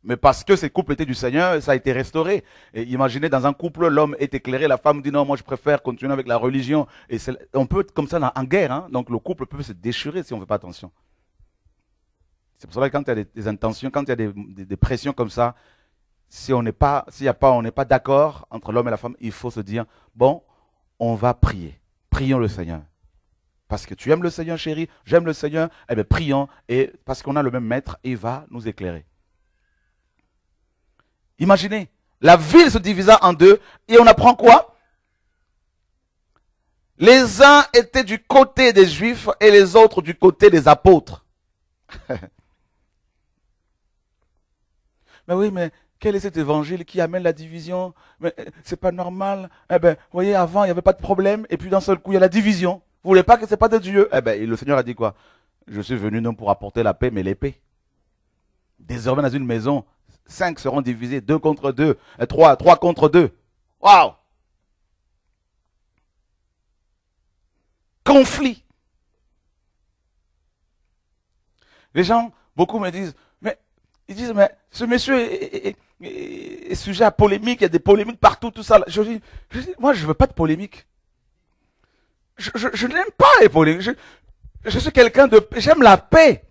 Mais parce que ces couples étaient du Seigneur, ça a été restauré. Et imaginez, dans un couple, l'homme est éclairé, la femme dit non, moi je préfère continuer avec la religion. Et on peut être comme ça en guerre. Hein. Donc le couple peut se déchirer si on ne fait pas attention. C'est pour cela que quand il y a des, intentions, quand il y a des, pressions comme ça, si on n'est pas, s'il a pas, on n'est pas d'accord entre l'homme et la femme, il faut se dire bon, on va prier. Prions le Seigneur. Parce que tu aimes le Seigneur, chérie, j'aime le Seigneur, eh bien prions, et parce qu'on a le même maître, il va nous éclairer. Imaginez, la ville se divisa en deux et on apprend quoi Les uns étaient du côté des Juifs et les autres du côté des apôtres. mais oui, mais quel est cet évangile qui amène la division Mais euh, c'est pas normal. Eh ben, vous voyez, avant, il n'y avait pas de problème et puis d'un seul coup, il y a la division. Vous voulez pas que c'est pas de Dieu Eh ben, le Seigneur a dit quoi Je suis venu non pour apporter la paix, mais l'épée. Désormais, dans une maison, 5 seront divisés, 2 contre 2, 3, 3 contre 2. Waouh Conflit. Les gens, beaucoup me disent, mais ils disent, mais ce monsieur est, sujet à polémique, il y a des polémiques partout, tout ça. Je dis, moi, je veux pas de polémique. Je, n'aime pas les polémiques. je suis quelqu'un de, j'aime la paix.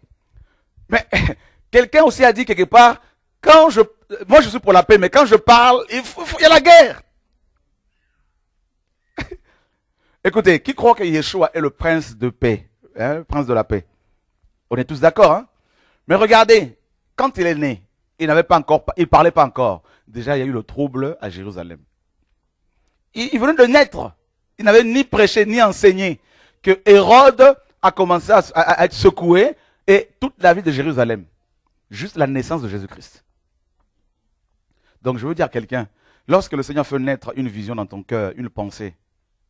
Mais quelqu'un aussi a dit quelque part, moi je suis pour la paix, mais quand je parle, il, y a la guerre. Écoutez, qui croit que Yeshua est le prince de paix, hein, le prince de la paix On est tous d'accord, hein Mais regardez, quand il est né, il n'avait pas encore, il parlait pas encore. Déjà, il y a eu le trouble à Jérusalem. Il, venait de naître. Il n'avait ni prêché ni enseigné que Hérode a commencé à, être secoué et toute la vie de Jérusalem. Juste la naissance de Jésus-Christ. Donc je veux dire à quelqu'un, lorsque le Seigneur fait naître une vision dans ton cœur, une pensée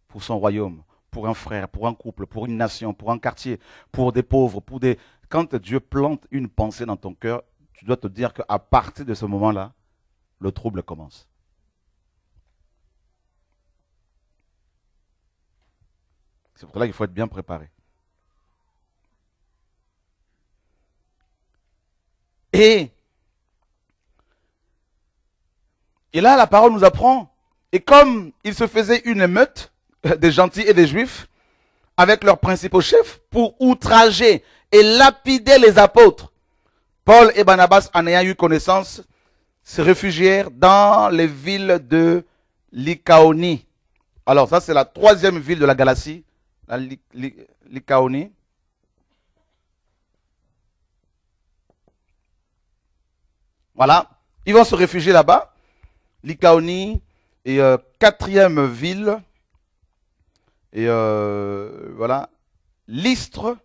pour son royaume, pour un frère, pour un couple, pour une nation, pour un quartier, pour des pauvres, pour des... Quand Dieu plante une pensée dans ton cœur, tu dois te dire qu'à partir de ce moment-là, le trouble commence. C'est pour cela qu'il faut être bien préparé. Et Et là, la parole nous apprend. Et comme il se faisait une émeute euh, des gentils et des juifs, avec leurs principaux chefs, pour outrager et lapider les apôtres, Paul et Barnabas, en ayant eu connaissance, se réfugièrent dans les villes de Lycaonie. Alors, ça, c'est la troisième ville de la Galatie, Lycaonie. Voilà. Ils vont se réfugier là-bas. Likaoni est euh, quatrième ville. Et euh, voilà. L'Istre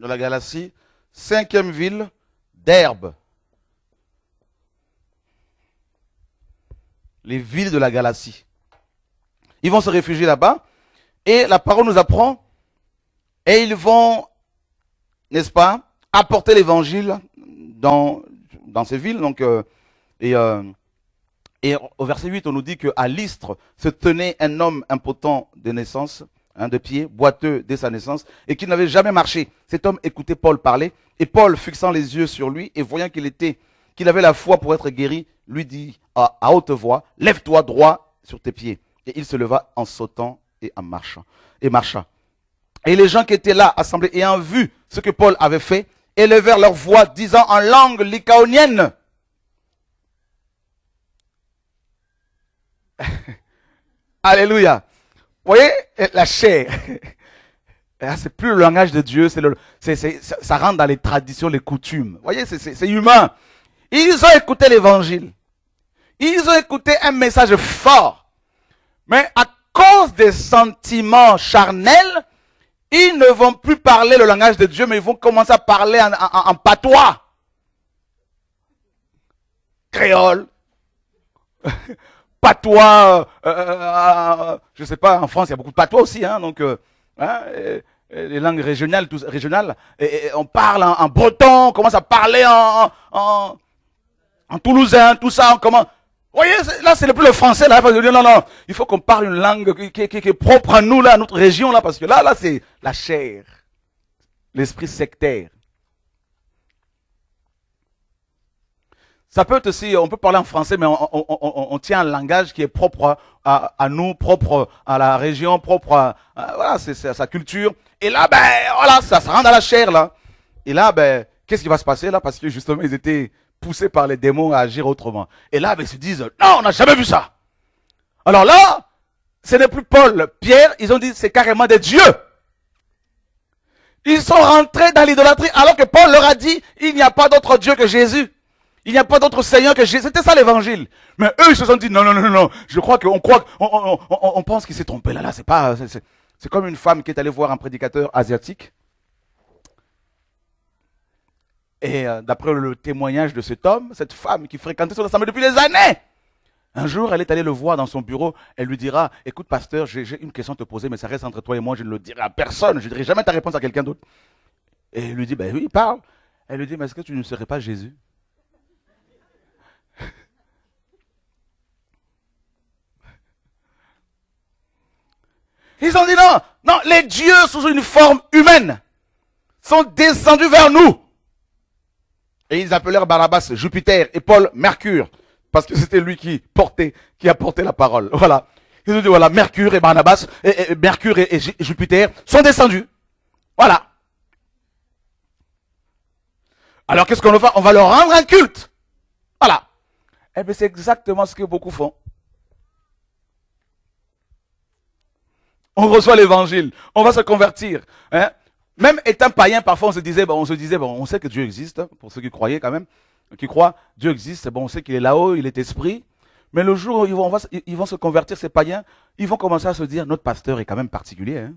de la galaxie, cinquième ville d'Herbe. Les villes de la galaxie. Ils vont se réfugier là-bas. Et la parole nous apprend. Et ils vont, n'est-ce pas, apporter l'évangile dans, ces villes. Euh, euh, et, au verset 8, on nous dit qu'à l'Istre se tenait un homme impotent de naissance, de pied, boiteux dès sa naissance, et qui n'avait jamais marché. Cet homme écoutait Paul parler, et Paul, fixant les yeux sur lui et voyant qu'il était, qu'il avait la foi pour être guéri, lui dit à, haute voix, lève-toi droit sur tes pieds. Et il se leva en sautant et en marchant, et marcha. Et les gens qui étaient là, assemblés, ayant vu ce que Paul avait fait, élevèrent leur voix, disant en langue lycaonienne. Alléluia. Vous voyez, la chair. Hein, c'est plus le langage de Dieu, c'est ça rentre dans les traditions, les coutumes. Vous voyez, c'est humain. Ils ont écouté l'évangile. Ils ont écouté un message fort. Mais à cause des sentiments charnels, ils ne vont plus parler le langage de Dieu, mais ils vont commencer à parler en, patois. Créole. patois. Euh, euh, euh, je ne sais pas, en France, il y a beaucoup de patois aussi. Hein, donc, hein, les langues régionales, régionales. on parle en, breton, on commence à parler en, en toulousain, tout ça. On commence voyez, là, c'est plus le français, là, parce que non, non, il faut qu'on parle une langue qui, est propre à nous, là, à notre région, là, parce que là, là, c'est la chair, l'esprit sectaire. Ça peut être aussi, on peut parler en français, mais on, tient un langage qui est propre à, nous, propre à la région, propre à, voilà, c'est sa culture. Et là, ben, voilà, ça, se rend à la chair, là. Et là, ben, qu'est-ce qui va se passer, là? Parce que justement, ils étaient, poussés par les démons à agir autrement. Et là, ils se disent, non, on n'a jamais vu ça. Alors là, ce n'est plus Paul, Pierre, ils ont dit, c'est carrément des dieux. Ils sont rentrés dans l'idolâtrie alors que Paul leur a dit, il n'y a pas d'autre Dieu que Jésus. Il n'y a pas d'autre Seigneur que Jésus. C'était ça l'évangile. Mais eux, ils se sont dit, non, non, non, non, je crois qu'on croit, on, pense qu'il s'est trompé là, là, c'est pas, c'est comme une femme qui est allée voir un prédicateur asiatique. Et euh, d'après le témoignage de cet homme, cette femme qui fréquentait son assemblée depuis des années, un jour, elle est allée le voir dans son bureau. Elle lui dira, écoute, pasteur, j'ai une question à te poser, mais ça reste entre toi et moi. Je ne le dirai à personne. Je ne dirai jamais ta réponse à quelqu'un d'autre. Et il lui dit, ben oui, parle. Elle lui dit, mais est-ce que tu ne serais pas Jésus Ils ont dit non, non, les dieux sous une forme humaine sont descendus vers nous. Et ils appelèrent Barabbas Jupiter et Paul Mercure, parce que c'était lui qui portait, qui apportait la parole. Voilà. Ils ont dit, voilà, Mercure et Barnabas, et, Mercure et, Jupiter sont descendus. Voilà. Alors qu'est-ce qu'on va faire On va leur rendre un culte. Voilà. Eh bien c'est exactement ce que beaucoup font. On reçoit l'évangile, on va se convertir. Hein même étant païen, parfois on se disait, on se disait, bon, on sait que Dieu existe, hein, pour ceux qui croyaient quand même, qui croient, Dieu existe, bon, on sait qu'il est là-haut, il est esprit. Mais le jour où ils vont, ils vont se convertir, ces païens, ils vont commencer à se dire, notre pasteur est quand même particulier. Hein.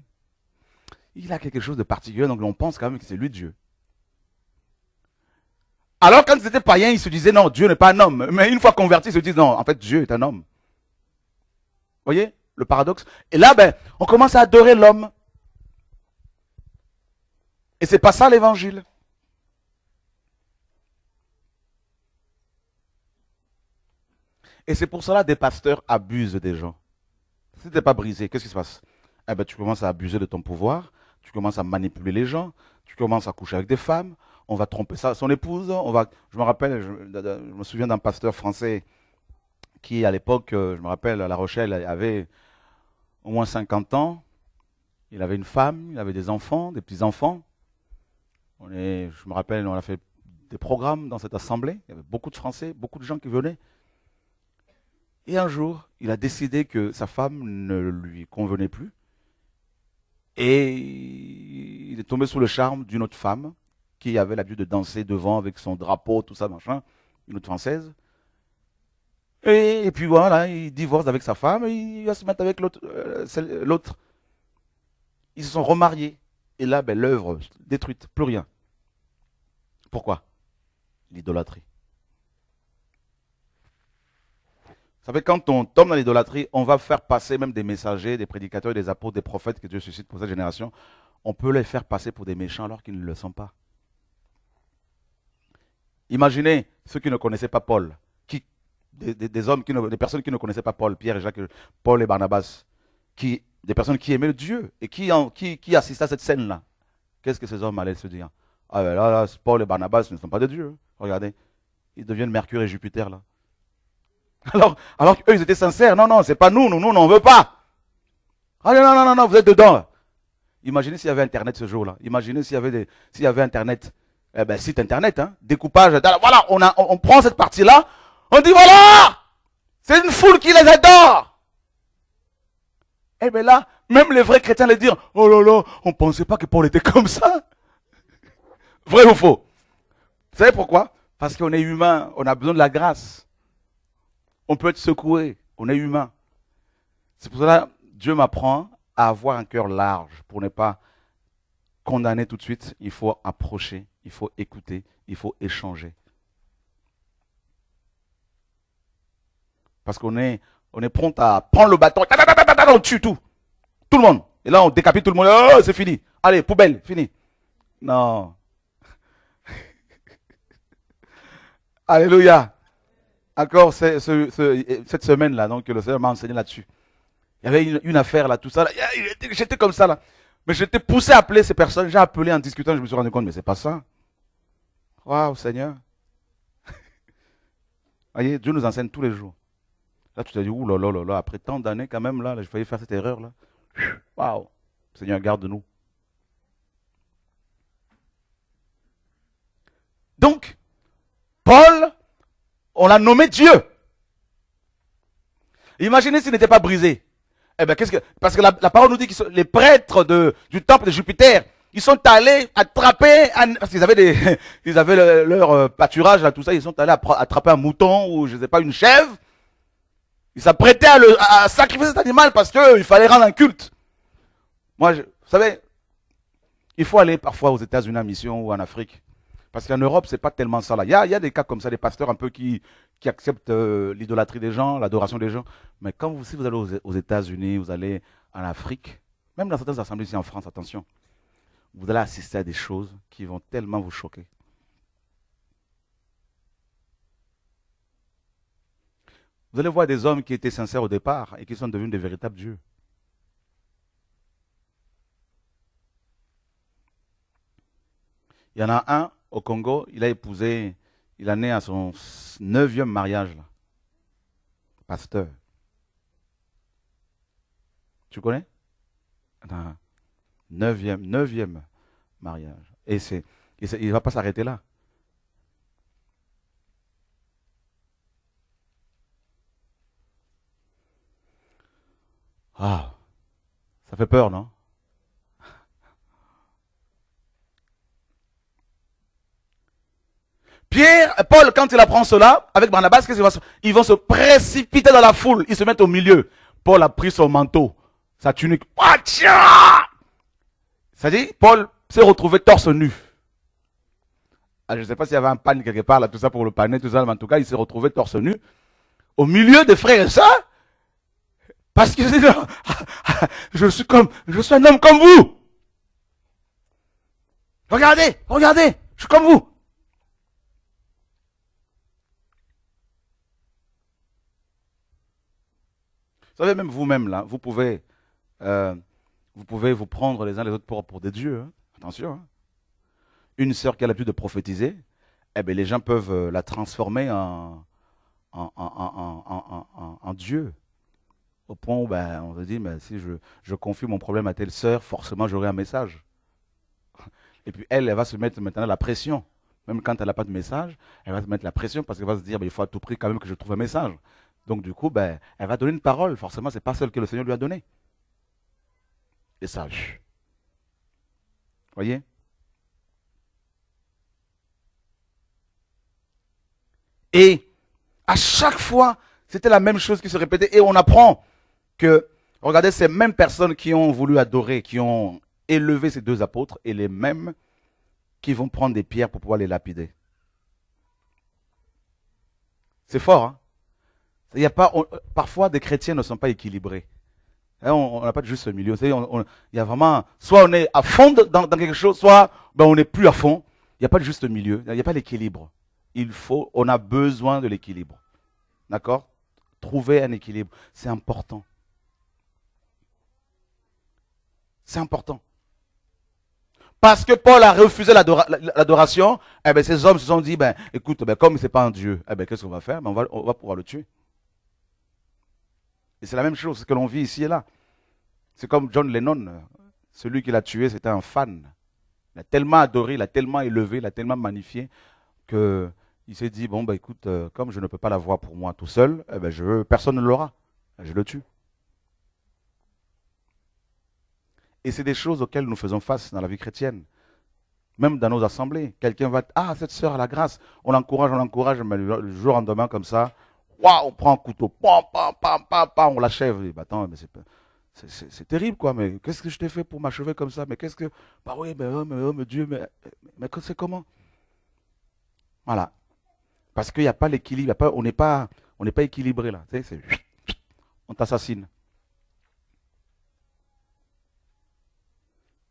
Il a quelque chose de particulier, donc on pense quand même que c'est lui Dieu. Alors quand ils étaient païens, ils se disaient, non, Dieu n'est pas un homme. Mais une fois convertis, ils se disent, non, en fait, Dieu est un homme. Vous voyez le paradoxe Et là, ben, on commence à adorer l'homme et c'est pas ça l'évangile. Et c'est pour cela que des pasteurs abusent des gens. Si tu n'es pas brisé, qu'est-ce qui se passe Eh ben, tu commences à abuser de ton pouvoir, tu commences à manipuler les gens, tu commences à coucher avec des femmes, on va tromper ça, son épouse, on va... Je me rappelle, je, me souviens d'un pasteur français qui, à l'époque, euh, je me rappelle, à La Rochelle, avait au moins 50 ans, il avait une femme, il avait des enfants, des petits-enfants je me rappelle, on a fait des programmes dans cette assemblée. Il y avait beaucoup de Français, beaucoup de gens qui venaient. Et un jour, il a décidé que sa femme ne lui convenait plus. Et il est tombé sous le charme d'une autre femme qui avait l'habitude de danser devant avec son drapeau, tout ça, machin, une autre française. Et, puis voilà, il divorce avec sa femme et il va se mettre avec euh, l'autre. Ils se sont remariés. Et là, ben, l'œuvre détruite, plus rien. Pourquoi L'idolâtrie. Vous savez, quand on tombe dans l'idolâtrie, on va faire passer même des messagers, des prédicateurs, des apôtres, des prophètes que Dieu suscite pour cette génération. On peut les faire passer pour des méchants alors qu'ils ne le sont pas. Imaginez ceux qui ne connaissaient pas Paul, qui, des, hommes, qui personnes qui ne connaissaient pas Paul, Pierre et Jacques, Paul et Barnabas, qui, des personnes qui aimaient Dieu et qui, qui assistaient à cette scène-là. Qu'est-ce que ces hommes allaient se dire ah ben là, Paul et Barnabas ne sont pas des dieux hein. Regardez, ils deviennent Mercure et Jupiter là. Alors, alors qu'eux, ils étaient sincères. Non, non, c'est pas nous, nous, nous, on veut pas. Ah non, non, non, non, vous êtes dedans. Imaginez s'il y avait Internet ce jour-là. Imaginez s'il y avait des, s'il y avait Internet. Eh ben, site Internet, hein. Découpage. Voilà, on a, on, prend cette partie-là. On dit voilà! C'est une foule qui les adore! Eh ben là, même les vrais chrétiens les dire, oh là là, on pensait pas que Paul était comme ça. Vrai ou faux Vous savez pourquoi Parce qu'on est humain, on a besoin de la grâce. On peut être secouré, on est humain. C'est pour cela que Dieu m'apprend à avoir un cœur large pour ne pas condamner tout de suite. Il faut approcher, il faut écouter, il faut échanger. Parce qu'on est, on est prompt à prendre le bâton, on tue tout. Tout le monde. Et là, on décapite tout le monde. Oh, c'est fini. Allez, poubelle, fini. Non. Alléluia. Encore cette semaine-là, donc le Seigneur m'a enseigné là-dessus. Il y avait une, affaire là, tout ça. J'étais comme ça là. Mais j'étais poussé à appeler ces personnes. J'ai appelé en discutant, je me suis rendu compte, mais c'est pas ça. Waouh, Seigneur. voyez, Dieu nous enseigne tous les jours. Là, tu t'es dit, oulala, après tant d'années quand même, là, je vais faire cette erreur là. Waouh, Seigneur, garde-nous. Donc, Paul, on l'a nommé Dieu. Imaginez s'il n'était pas brisé. Eh ben, qu'est-ce que, parce que la, parole nous dit que les prêtres de, du temple de Jupiter, ils sont allés attraper, un, parce qu'ils avaient des, ils avaient leur euh, pâturage, là, tout ça, ils sont allés attraper un mouton ou, je sais pas, une chèvre. Ils s'apprêtaient à, sacrifier cet animal parce que il fallait rendre un culte. Moi, je, vous savez, il faut aller parfois aux États-Unis en mission ou en Afrique. Parce qu'en Europe, ce n'est pas tellement ça. Là. Il, y a, des cas comme ça, des pasteurs un peu qui, acceptent euh, l'idolâtrie des gens, l'adoration des gens. Mais quand vous, si vous allez aux, aux États-Unis, vous allez en Afrique, même dans certaines assemblées ici en France, attention, vous allez assister à des choses qui vont tellement vous choquer. Vous allez voir des hommes qui étaient sincères au départ et qui sont devenus des véritables dieux. Il y en a un, au Congo, il a épousé, il a né à son neuvième mariage, là. pasteur. Tu connais Un neuvième, neuvième mariage. Et, c'est, il ne va pas s'arrêter là. Ah, ça fait peur, non Pierre, Paul, quand il apprend cela, avec Barnabas, qu'est-ce va Ils vont se précipiter dans la foule. Ils se mettent au milieu. Paul a pris son manteau, sa tunique. Ah, tiens !» Ça dit, Paul s'est retrouvé torse nu. Ah, je ne sais pas s'il y avait un panne quelque part, là, tout ça pour le panneau, tout ça, mais en tout cas, il s'est retrouvé torse nu, au milieu des frères et sœurs, parce que je suis comme, je suis un homme comme vous. Regardez, regardez, je suis comme vous. Vous savez, même vous-même, là, vous pouvez, euh, vous pouvez vous prendre les uns les autres pour, des dieux. Hein. Attention. Hein. Une sœur qui a l'habitude de prophétiser, eh bien, les gens peuvent euh, la transformer en, en, Dieu. Au point où ben, on se dit, mais si je, je confie mon problème à telle sœur, forcément j'aurai un message. Et puis elle, elle va se mettre maintenant la pression. Même quand elle n'a pas de message, elle va se mettre la pression parce qu'elle va se dire, il faut à tout prix quand même que je trouve un message. Donc du coup, ben, elle va donner une parole. Forcément, ce n'est pas celle que le Seigneur lui a donnée. Et ça, voyez Et à chaque fois, c'était la même chose qui se répétait. Et on apprend que, regardez, ces mêmes personnes qui ont voulu adorer, qui ont élevé ces deux apôtres, et les mêmes qui vont prendre des pierres pour pouvoir les lapider. C'est fort, hein il y a pas, parfois, des chrétiens ne sont pas équilibrés. Hein, on n'a pas de juste milieu. Il y a vraiment, soit on est à fond dans, quelque chose, soit ben, on n'est plus à fond. Il n'y a pas de juste milieu. Il n'y a pas l'équilibre. Il faut, on a besoin de l'équilibre. D'accord Trouver un équilibre, c'est important. C'est important. Parce que Paul a refusé l'adoration, eh ben, ces hommes se sont dit, ben, écoute, ben, comme n'est pas un Dieu, eh ben, qu'est-ce qu'on va faire? Ben, on va, on va pouvoir le tuer. Et c'est la même chose que l'on vit ici et là. C'est comme John Lennon, euh, celui qui l'a tué, c'était un fan. Il a tellement adoré, il a tellement élevé, il a tellement magnifié que il s'est dit bon bah écoute, euh, comme je ne peux pas l'avoir pour moi tout seul, eh ben, je veux, personne ne l'aura, je le tue. Et c'est des choses auxquelles nous faisons face dans la vie chrétienne, même dans nos assemblées. Quelqu'un va dire, ah cette sœur a la grâce, on l'encourage, on l'encourage, mais le jour en demain comme ça, Waouh, on prend un couteau, pam, on l'achève. Bah, mais c'est C'est terrible, quoi. Mais qu'est-ce que je t'ai fait pour m'achever comme ça Mais qu'est-ce que. Bah oui, mais, oh, mais, oh, mais Dieu, mais, c'est comment Voilà. Parce qu'il n'y a pas l'équilibre. On n'est pas, on pas équilibré, là. on t'assassine.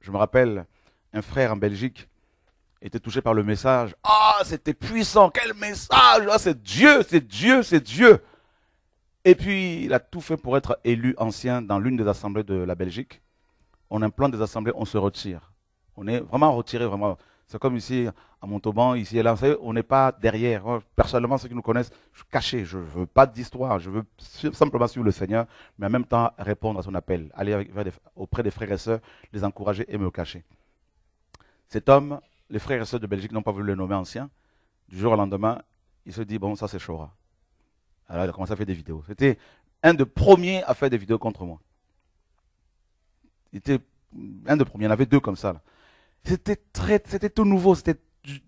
Je me rappelle un frère en Belgique était touché par le message. Ah, c'était puissant, quel message ah, C'est Dieu, c'est Dieu, c'est Dieu. Et puis, il a tout fait pour être élu ancien dans l'une des assemblées de la Belgique. On implante des assemblées, on se retire. On est vraiment retiré, vraiment. C'est comme ici, à Montauban, ici et là. on n'est pas derrière. personnellement, ceux qui nous connaissent, je suis caché. Je ne veux pas d'histoire. Je veux simplement suivre le Seigneur, mais en même temps répondre à son appel. Aller auprès des frères et sœurs, les encourager et me cacher. Cet homme les frères et sœurs de Belgique n'ont pas voulu le nommer ancien. Du jour au lendemain, il se dit, bon, ça c'est Chora. Alors il a commencé à faire des vidéos. C'était un des premiers à faire des vidéos contre moi. Il était un des premiers, il y en avait deux comme ça. C'était très, c'était tout nouveau, c'était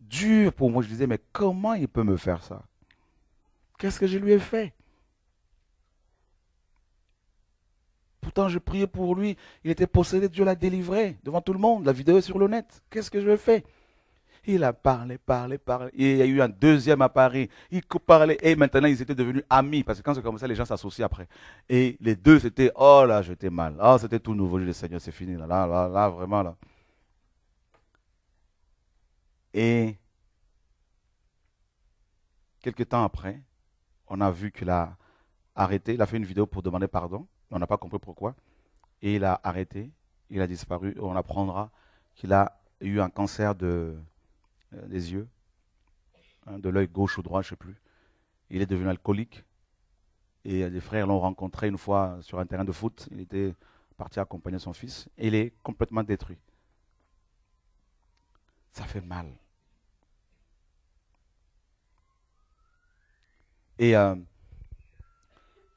dur pour moi. Je disais, mais comment il peut me faire ça Qu'est-ce que je lui ai fait Pourtant, je priais pour lui. Il était possédé, Dieu l'a délivré devant tout le monde. La vidéo est sur le net. Qu'est-ce que je fait il a parlé, parlé, parlé. il y a eu un deuxième à Paris. Il parlait et maintenant ils étaient devenus amis parce que quand c'est comme ça, les gens s'associent après. Et les deux, c'était oh là, j'étais mal. Oh, c'était tout nouveau. Je dis Seigneur, c'est fini là, là, là, là, vraiment là. Et quelques temps après, on a vu qu'il a arrêté. Il a fait une vidéo pour demander pardon. On n'a pas compris pourquoi. Et il a arrêté. Il a disparu. On apprendra qu'il a eu un cancer de, euh, des yeux, hein, de l'œil gauche ou droit, je ne sais plus. Il est devenu alcoolique. Et euh, des frères l'ont rencontré une fois sur un terrain de foot. Il était parti accompagner son fils. Et il est complètement détruit. Ça fait mal. Et euh,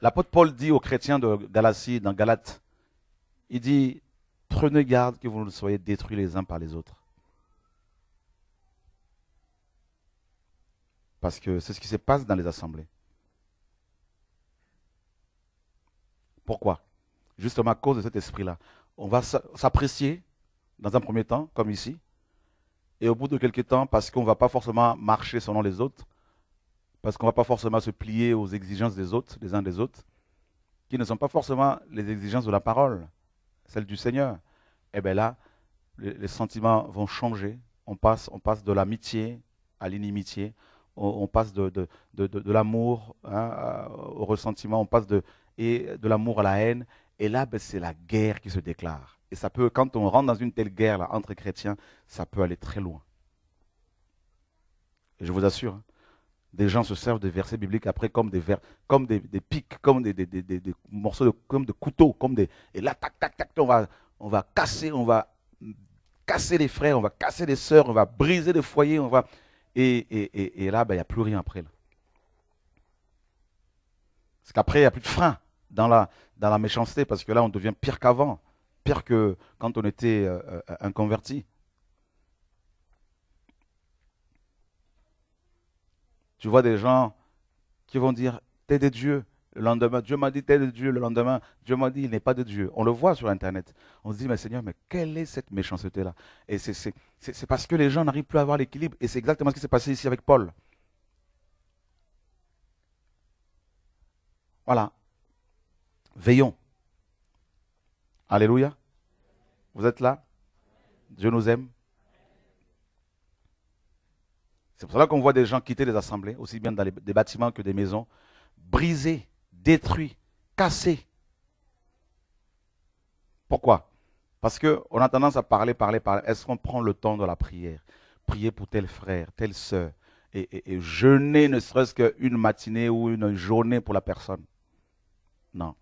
l'apôtre Paul dit aux chrétiens de Galatie, dans Galate, il dit, prenez garde que vous ne soyez détruits les uns par les autres. Parce que c'est ce qui se passe dans les assemblées. Pourquoi Justement à cause de cet esprit-là. On va s'apprécier dans un premier temps, comme ici, et au bout de quelques temps, parce qu'on ne va pas forcément marcher selon les autres, parce qu'on ne va pas forcément se plier aux exigences des autres, des uns des autres, qui ne sont pas forcément les exigences de la parole, celles du Seigneur. Et eh bien là, les sentiments vont changer. On passe, on passe de l'amitié à l'inimitié on, passe de, de, l'amour hein, au ressentiment, on passe de, et de l'amour à la haine. Et là, ben, c'est la guerre qui se déclare. Et ça peut, quand on rentre dans une telle guerre là, entre chrétiens, ça peut aller très loin. je vous assure, hein, des gens se servent des versets bibliques après comme des, vers, comme des, pics, comme des, des, morceaux, de, comme des couteaux, comme des. Et là, tac, tac, tac, on va, on va casser, on va casser les frères, on va casser les sœurs, on va briser les foyers, on va et, là, ben, il n'y a plus rien après. Là. Parce qu'après, il n'y a plus de frein dans la, dans la méchanceté, parce que là, on devient pire qu'avant, pire que quand on était euh, euh, un converti. Tu vois des gens qui vont dire, t'es des dieux, le lendemain, Dieu m'a dit, t'es de Dieu. Le lendemain, Dieu m'a dit, il n'est pas de Dieu. On le voit sur Internet. On se dit, mais Seigneur, mais quelle est cette méchanceté-là Et c'est parce que les gens n'arrivent plus à avoir l'équilibre. Et c'est exactement ce qui s'est passé ici avec Paul. Voilà. Veillons. Alléluia. Vous êtes là Dieu nous aime. C'est pour cela qu'on voit des gens quitter les assemblées, aussi bien dans des bâtiments que des maisons, brisés détruit, cassé. Pourquoi Parce qu'on a tendance à parler, parler, parler. Est-ce qu'on prend le temps de la prière Prier pour tel frère, telle sœur, et, et jeûner ne serait-ce qu'une matinée ou une journée pour la personne Non.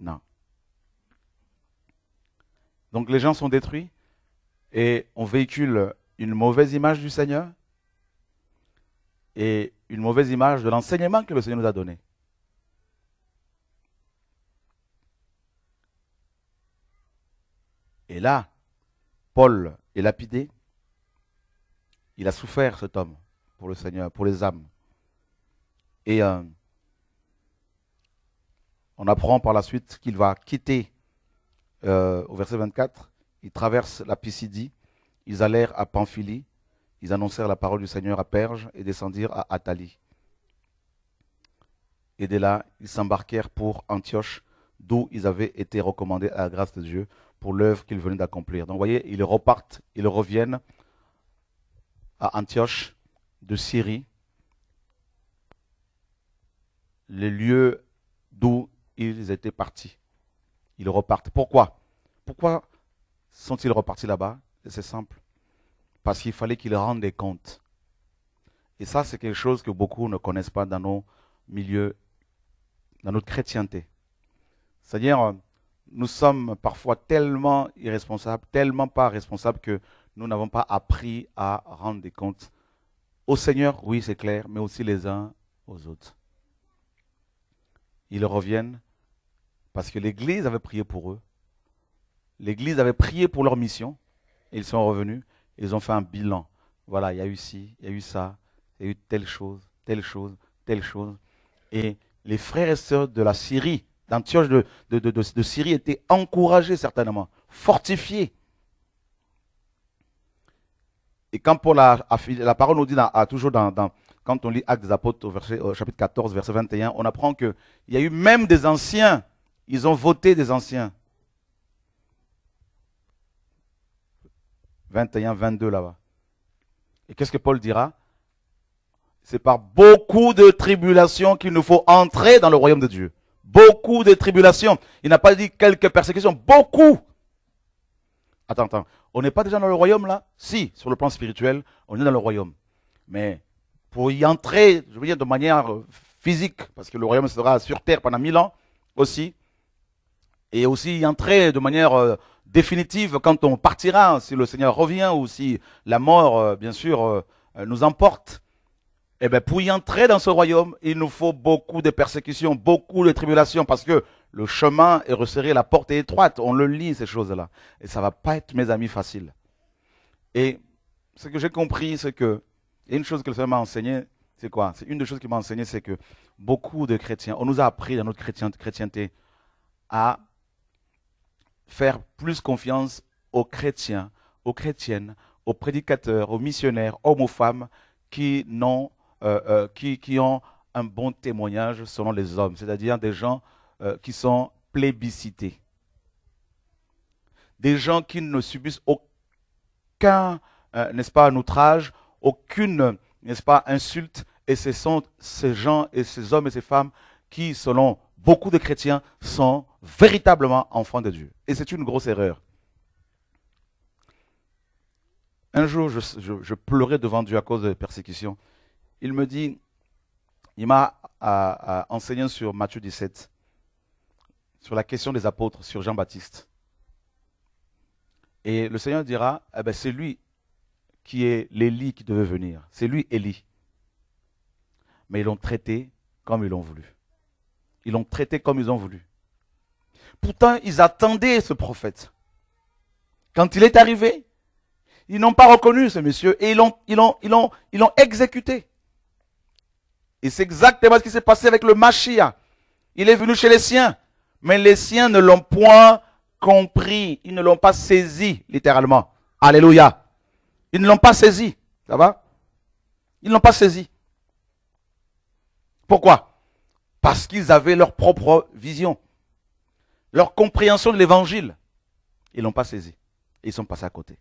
Non. Donc les gens sont détruits et on véhicule une mauvaise image du Seigneur et une mauvaise image de l'enseignement que le Seigneur nous a donné. Et là, Paul est lapidé. Il a souffert, cet homme, pour le Seigneur, pour les âmes. Et euh, on apprend par la suite qu'il va quitter, euh, au verset 24, il traverse la Pisidie, ils allèrent à Pamphylie, ils annoncèrent la parole du Seigneur à Perge et descendirent à Athalie. Et de là, ils s'embarquèrent pour Antioche, d'où ils avaient été recommandés à la grâce de Dieu pour l'œuvre qu'ils venaient d'accomplir. Donc vous voyez, ils repartent, ils reviennent à Antioche de Syrie, le lieu d'où ils étaient partis. Ils repartent. Pourquoi Pourquoi sont-ils repartis là-bas C'est simple parce qu'il fallait qu'ils rendent des comptes. Et ça, c'est quelque chose que beaucoup ne connaissent pas dans nos milieux, dans notre chrétienté. C'est-à-dire, nous sommes parfois tellement irresponsables, tellement pas responsables que nous n'avons pas appris à rendre des comptes au Seigneur, oui, c'est clair, mais aussi les uns aux autres. Ils reviennent parce que l'Église avait prié pour eux. L'Église avait prié pour leur mission. ils sont revenus ils ont fait un bilan. Voilà, il y a eu ci, il y a eu ça, il y a eu telle chose, telle chose, telle chose. Et les frères et sœurs de la Syrie, d'Antioche de, de, Syrie, étaient encouragés certainement, fortifiés. Et quand Paul a, la parole nous dit toujours dans, quand on lit Actes des Apôtres au chapitre 14, verset 21, on apprend qu'il y a eu même des anciens, ils ont voté des anciens. 21, 22 là-bas. Et qu'est-ce que Paul dira C'est par beaucoup de tribulations qu'il nous faut entrer dans le royaume de Dieu. Beaucoup de tribulations. Il n'a pas dit quelques persécutions, beaucoup. Attends, attends. On n'est pas déjà dans le royaume là Si, sur le plan spirituel, on est dans le royaume. Mais pour y entrer, je veux dire de manière euh, physique, parce que le royaume sera sur terre pendant mille ans aussi, et aussi y entrer de manière euh, définitive quand on partira, si le Seigneur revient ou si la mort, euh, bien sûr, euh, euh, nous emporte. Eh bien, pour y entrer dans ce royaume, il nous faut beaucoup de persécutions, beaucoup de tribulations, parce que le chemin est resserré, la porte est étroite. On le lit, ces choses-là. Et ça va pas être, mes amis, facile. Et ce que j'ai compris, c'est que, une chose que le Seigneur m'a enseigné, c'est quoi C'est une des choses qu'il m'a enseigné, c'est que beaucoup de chrétiens, on nous a appris dans notre chrétienté à faire plus confiance aux chrétiens, aux chrétiennes, aux prédicateurs, aux missionnaires, hommes ou femmes qui, ont, euh, euh, qui, ont un bon témoignage selon les hommes, c'est-à-dire des gens euh, qui sont plébiscités, des gens qui ne subissent aucun, n'est-ce pas, outrage, aucune, n'est-ce pas, insulte, et ce sont ces gens et ces hommes et ces femmes qui, selon beaucoup de chrétiens sont véritablement enfants de Dieu. Et c'est une grosse erreur. Un jour, je, pleurais devant Dieu à cause de persécution. Il me dit, il m'a enseigné sur Matthieu 17, sur la question des apôtres, sur Jean-Baptiste. Et le Seigneur dira, eh ben, c'est lui qui est l'Élie qui devait venir. C'est lui Élie. Mais ils l'ont traité comme ils l'ont voulu. Ils l'ont traité comme ils ont voulu. Pourtant, ils attendaient ce prophète. Quand il est arrivé, ils n'ont pas reconnu ce monsieur et ils l'ont, ils ils ils exécuté. Et c'est exactement ce qui s'est passé avec le Machia. Il est venu chez les siens, mais les siens ne l'ont point compris. Ils ne l'ont pas saisi, littéralement. Alléluia. Ils ne l'ont pas saisi. Ça va Ils ne l'ont pas saisi. Pourquoi parce qu'ils avaient leur propre vision, leur compréhension de l'évangile. Ils l'ont pas saisi. Ils sont passés à côté.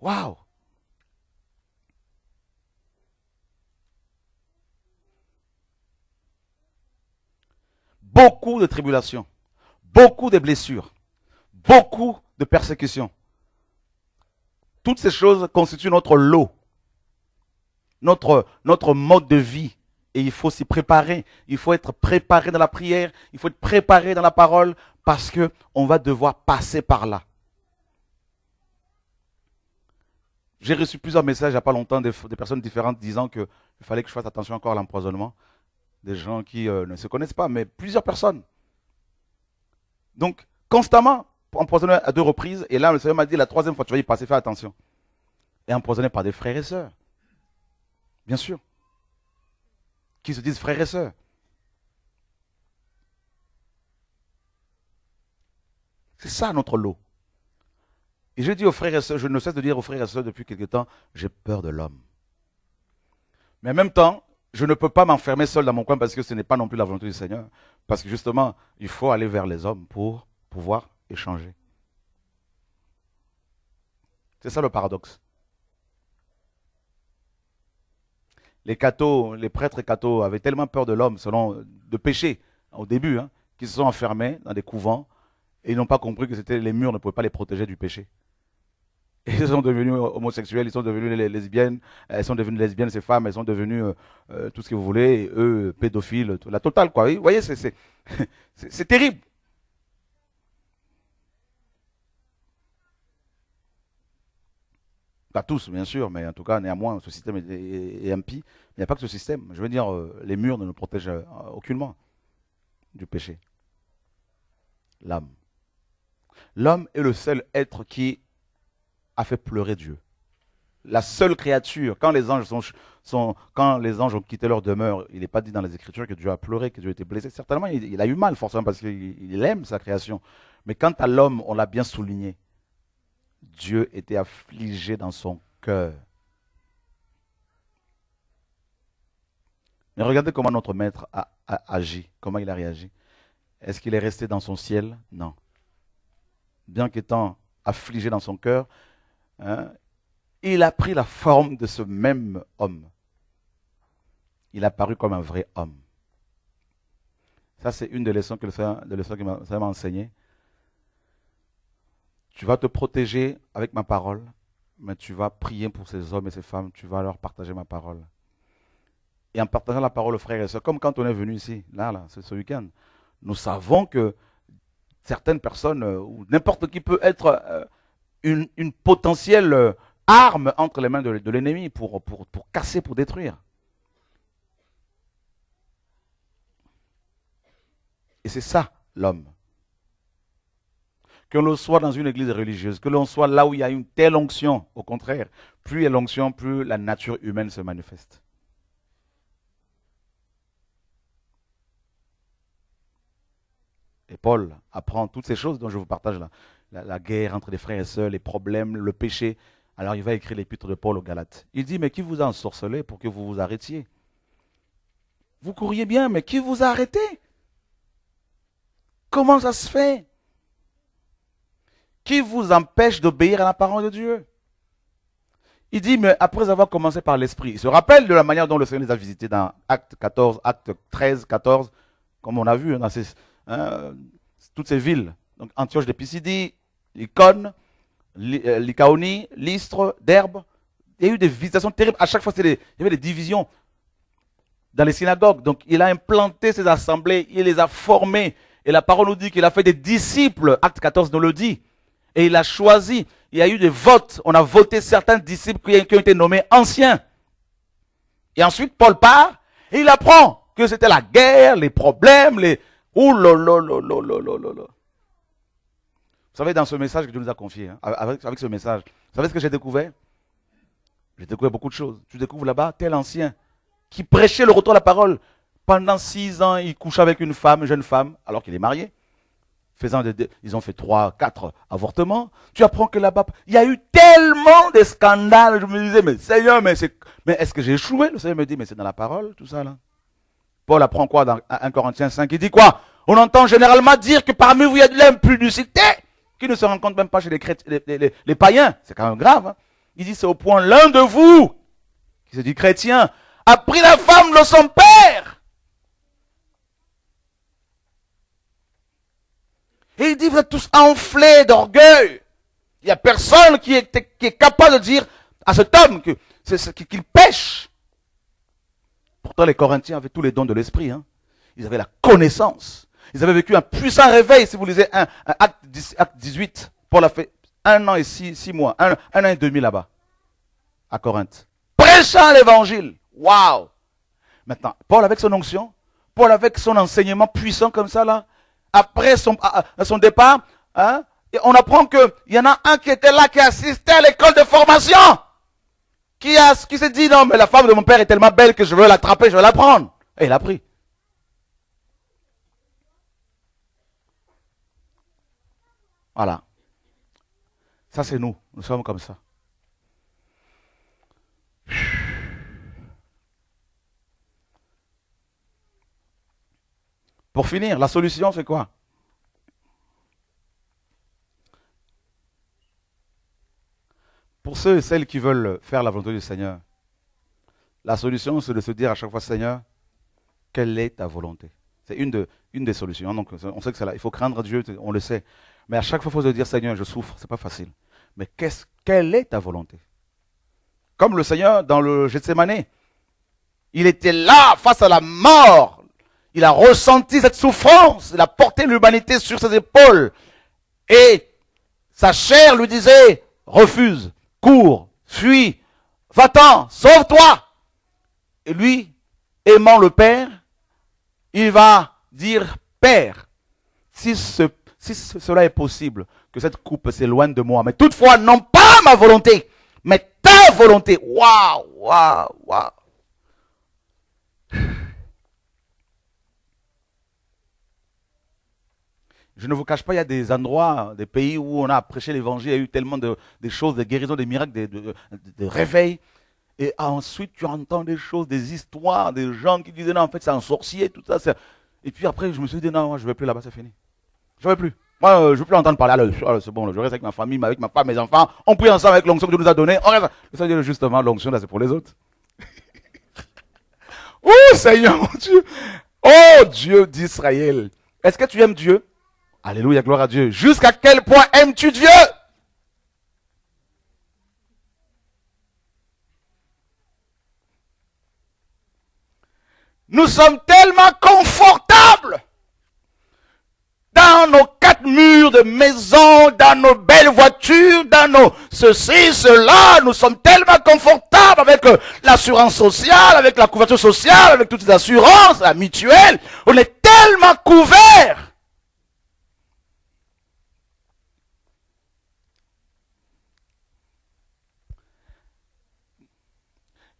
Waouh Beaucoup de tribulations, beaucoup de blessures, beaucoup de persécutions. Toutes ces choses constituent notre lot, notre, notre mode de vie. Et il faut s'y préparer. Il faut être préparé dans la prière. Il faut être préparé dans la parole parce que on va devoir passer par là. J'ai reçu plusieurs messages il n'y a pas longtemps des, personnes différentes disant qu'il fallait que je fasse attention encore à l'empoisonnement. Des gens qui euh, ne se connaissent pas, mais plusieurs personnes. Donc, constamment, empoisonné à deux reprises. Et là, le Seigneur m'a dit, la troisième fois, tu vas y passer, fais attention. Et empoisonné par des frères et sœurs. Bien sûr. Qui se disent frères et sœurs. C'est ça notre lot. Et je dis aux frères et sœurs, je ne cesse de dire aux frères et sœurs depuis quelque temps, j'ai peur de l'homme. Mais en même temps, je ne peux pas m'enfermer seul dans mon coin parce que ce n'est pas non plus la volonté du Seigneur. Parce que justement, il faut aller vers les hommes pour pouvoir échanger. C'est ça le paradoxe. Les cathos, les prêtres cathos avaient tellement peur de l'homme, selon de péché au début, hein, qu'ils se sont enfermés dans des couvents et ils n'ont pas compris que c'était les murs ne pouvaient pas les protéger du péché. ils sont devenus homosexuels, ils sont devenus lesbiennes, euh, elles sont devenues lesbiennes, ces femmes, elles sont devenues euh, euh, tout ce que vous voulez, eux, pédophiles, la totale, quoi. Vous voyez, c'est terrible. pas tous bien sûr, mais en tout cas néanmoins ce système est, impie. Il n'y a pas que ce système. Je veux dire, euh, les murs ne nous protègent euh, aucunement du péché. L'âme. L'homme est le seul être qui a fait pleurer Dieu. La seule créature, quand les anges, ont quitté leur demeure, il n'est pas dit dans les Écritures que Dieu a pleuré, que Dieu a été blessé. Certainement, il a eu mal, forcément, parce qu'il aime sa création. Mais quant à l'homme, on l'a bien souligné. Dieu était affligé dans son cœur. Mais regardez comment notre maître a, agi, comment il a réagi. Est-ce qu'il est resté dans son ciel Non. Bien qu'étant affligé dans son cœur, hein, il a pris la forme de ce même homme. Il a paru comme un vrai homme. Ça, c'est une des leçons que le Seigneur, m'a enseigné. Tu vas te protéger avec ma parole, mais tu vas prier pour ces hommes et ces femmes, tu vas leur partager ma parole. Et en partageant la parole frère frères et sœurs, comme quand on est venu ici, là, là, ce week-end, nous savons que certaines personnes, euh, ou n'importe qui peut être euh, une, une, potentielle euh, arme entre les mains de, de l'ennemi pour, pour, pour casser, pour détruire. Et c'est ça, l'homme que l'on soit dans une église religieuse, que l'on soit là où il y a une telle onction. Au contraire, plus il y a l'onction, plus la nature humaine se manifeste. Et Paul apprend toutes ces choses dont je vous partage là. La, guerre entre les frères et sœurs, les problèmes, le péché. Alors il va écrire l'épître de Paul aux Galates. Il dit, mais qui vous a ensorcelé pour que vous vous arrêtiez Vous couriez bien, mais qui vous a arrêté Comment ça se fait qui vous empêche d'obéir à la parole de Dieu. Il dit, mais après avoir commencé par l'Esprit, il se rappelle de la manière dont le Seigneur les a visités dans Acte 14, Acte 13, 14, comme on a vu hein, dans hein, toutes ces villes. Donc Antioche de Pisidie, Icône, Lycaonie, Lystre, Derbe. Il y a eu des visitations terribles. À chaque fois, il y avait des divisions dans les synagogues. Donc il a implanté ces assemblées, il les a formées. Et la parole nous dit qu'il a fait des disciples. Acte 14 nous le dit. Et il a choisi. Il y a eu des votes. On a voté certains disciples qui ont été nommés anciens. Et ensuite, Paul part et il apprend que c'était la guerre, les problèmes, les... Ouh, vous savez, dans ce message que Dieu nous a confié, hein, avec, ce message, vous savez ce que j'ai découvert J'ai découvert beaucoup de choses. Tu découvres là-bas tel ancien qui prêchait le retour de la parole. Pendant six ans, il couche avec une femme, une jeune femme, alors qu'il est marié ils ont fait trois, quatre avortements. Tu apprends que là-bas, il y a eu tellement de scandales. Je me disais, mais Seigneur, mais c'est, mais est-ce que j'ai échoué? Le Seigneur me dit, mais c'est dans la parole, tout ça, là. Paul apprend quoi dans 1 Corinthiens 5? Il dit quoi? On entend généralement dire que parmi vous, il y a de l'impudicité qui ne se rencontre même pas chez les, les, païens. C'est quand même grave. Hein. Il dit, c'est au point l'un de vous, qui se dit chrétien, a pris la femme de son père. Et il dit, vous êtes tous enflés d'orgueil. Il n'y a personne qui est, capable de dire à cet homme que qu'il pêche. Pourtant, les Corinthiens avaient tous les dons de l'esprit. Hein. Ils avaient la connaissance. Ils avaient vécu un puissant réveil. Si vous lisez un, acte, 18, Paul a fait un an et six, mois, un, an et demi là-bas, à Corinthe. Prêchant l'évangile. Waouh Maintenant, Paul avec son onction, Paul avec son enseignement puissant comme ça là, après son, ah, ah, départ, hein, on apprend qu'il y en a un qui était là, qui assistait à l'école de formation, qui, qui s'est dit, non, mais la femme de mon père est tellement belle que je veux l'attraper, je veux la prendre. Et il a pris. Voilà. Ça, c'est nous. Nous sommes comme ça. Pour finir, la solution, c'est quoi Pour ceux et celles qui veulent faire la volonté du Seigneur, la solution, c'est de se dire à chaque fois, Seigneur, quelle est ta volonté C'est une, de, une des solutions. Donc, on sait que c'est là. Il faut craindre Dieu, on le sait. Mais à chaque fois, il faut se dire, Seigneur, je souffre, c'est pas facile. Mais quelle est ta volonté Comme le Seigneur dans le Gethsemane, il était là face à la mort il a ressenti cette souffrance. Il a porté l'humanité sur ses épaules. Et sa chair lui disait, refuse, cours, fuis, va-t'en, sauve-toi. Et lui, aimant le Père, il va dire, Père, si, ce, si cela est possible, que cette coupe s'éloigne de moi. Mais toutefois, non pas ma volonté, mais ta volonté. Waouh, waouh, waouh. Je ne vous cache pas, il y a des endroits, des pays où on a prêché l'évangile, il y a eu tellement de, choses, des guérisons, des miracles, des, de, réveils. Et ensuite, tu entends des choses, des histoires, des gens qui disaient non, en fait, c'est un sorcier, tout ça. Et puis après, je me suis dit non, moi, je ne vais plus là-bas, c'est fini. Je ne vais plus. Moi, euh, je ne veux plus entendre parler. c'est bon, je reste avec ma famille, avec ma femme, mes enfants. On prie ensemble avec l'onction que Dieu nous a donnée. On reste. justement, l'onction, là, c'est pour les autres. oh Seigneur, Dieu. Oh Dieu d'Israël. Est-ce que tu aimes Dieu Alléluia, gloire à Dieu. Jusqu'à quel point aimes-tu Dieu Nous sommes tellement confortables dans nos quatre murs de maison, dans nos belles voitures, dans nos ceci, cela. Nous sommes tellement confortables avec l'assurance sociale, avec la couverture sociale, avec toutes les assurances, la mutuelle. On est tellement couverts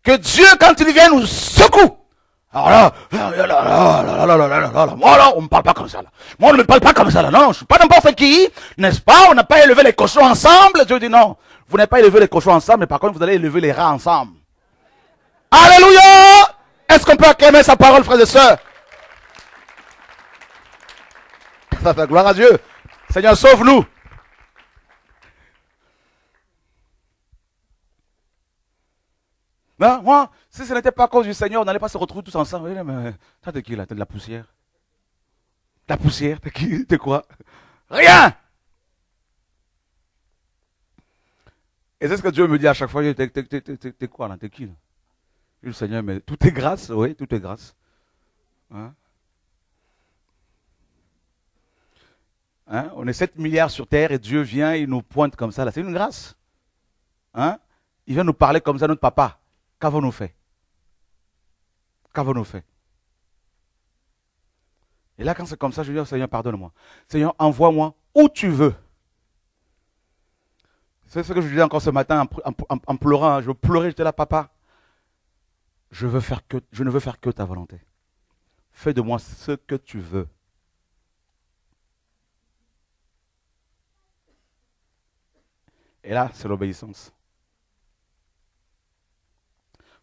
Que Dieu, quand il vient, nous secoue. Alors là, on ne parle pas comme ça là. Moi on ne me parle pas comme ça là, non, je ne suis pas n'importe qui, n'est-ce pas On n'a pas élevé les cochons ensemble, Dieu dit non. Vous n'avez pas élevé les cochons ensemble, mais par contre vous allez élever les rats ensemble. Alléluia Est-ce qu'on peut acclamer sa parole, frères et sœurs Ça fait gloire à Dieu. Seigneur, sauve-nous. Bah, moi, si ce n'était pas à cause du Seigneur, on n'allait pas se retrouver tous ensemble. Mais, t'as qui là T'as de la poussière De la poussière T'es qui T'es quoi Rien Et c'est ce que Dieu me dit à chaque fois. T'es quoi là T'es qui là Le Seigneur, mais tout est grâce, oui, tout est grâce. Hein? Hein? on est 7 milliards sur Terre et Dieu vient, il nous pointe comme ça. Là, c'est une grâce. Hein il vient nous parler comme ça, notre papa. Qu'avons-nous fait Qu'avons-nous fait Et là, quand c'est comme ça, je dis, au oh, Seigneur, pardonne-moi. Seigneur, envoie-moi où tu veux. C'est ce que je disais encore ce matin en, pleurant. Je pleurais, j'étais là, papa. Je, veux faire que, je ne veux faire que ta volonté. Fais de moi ce que tu veux. Et là, c'est l'obéissance.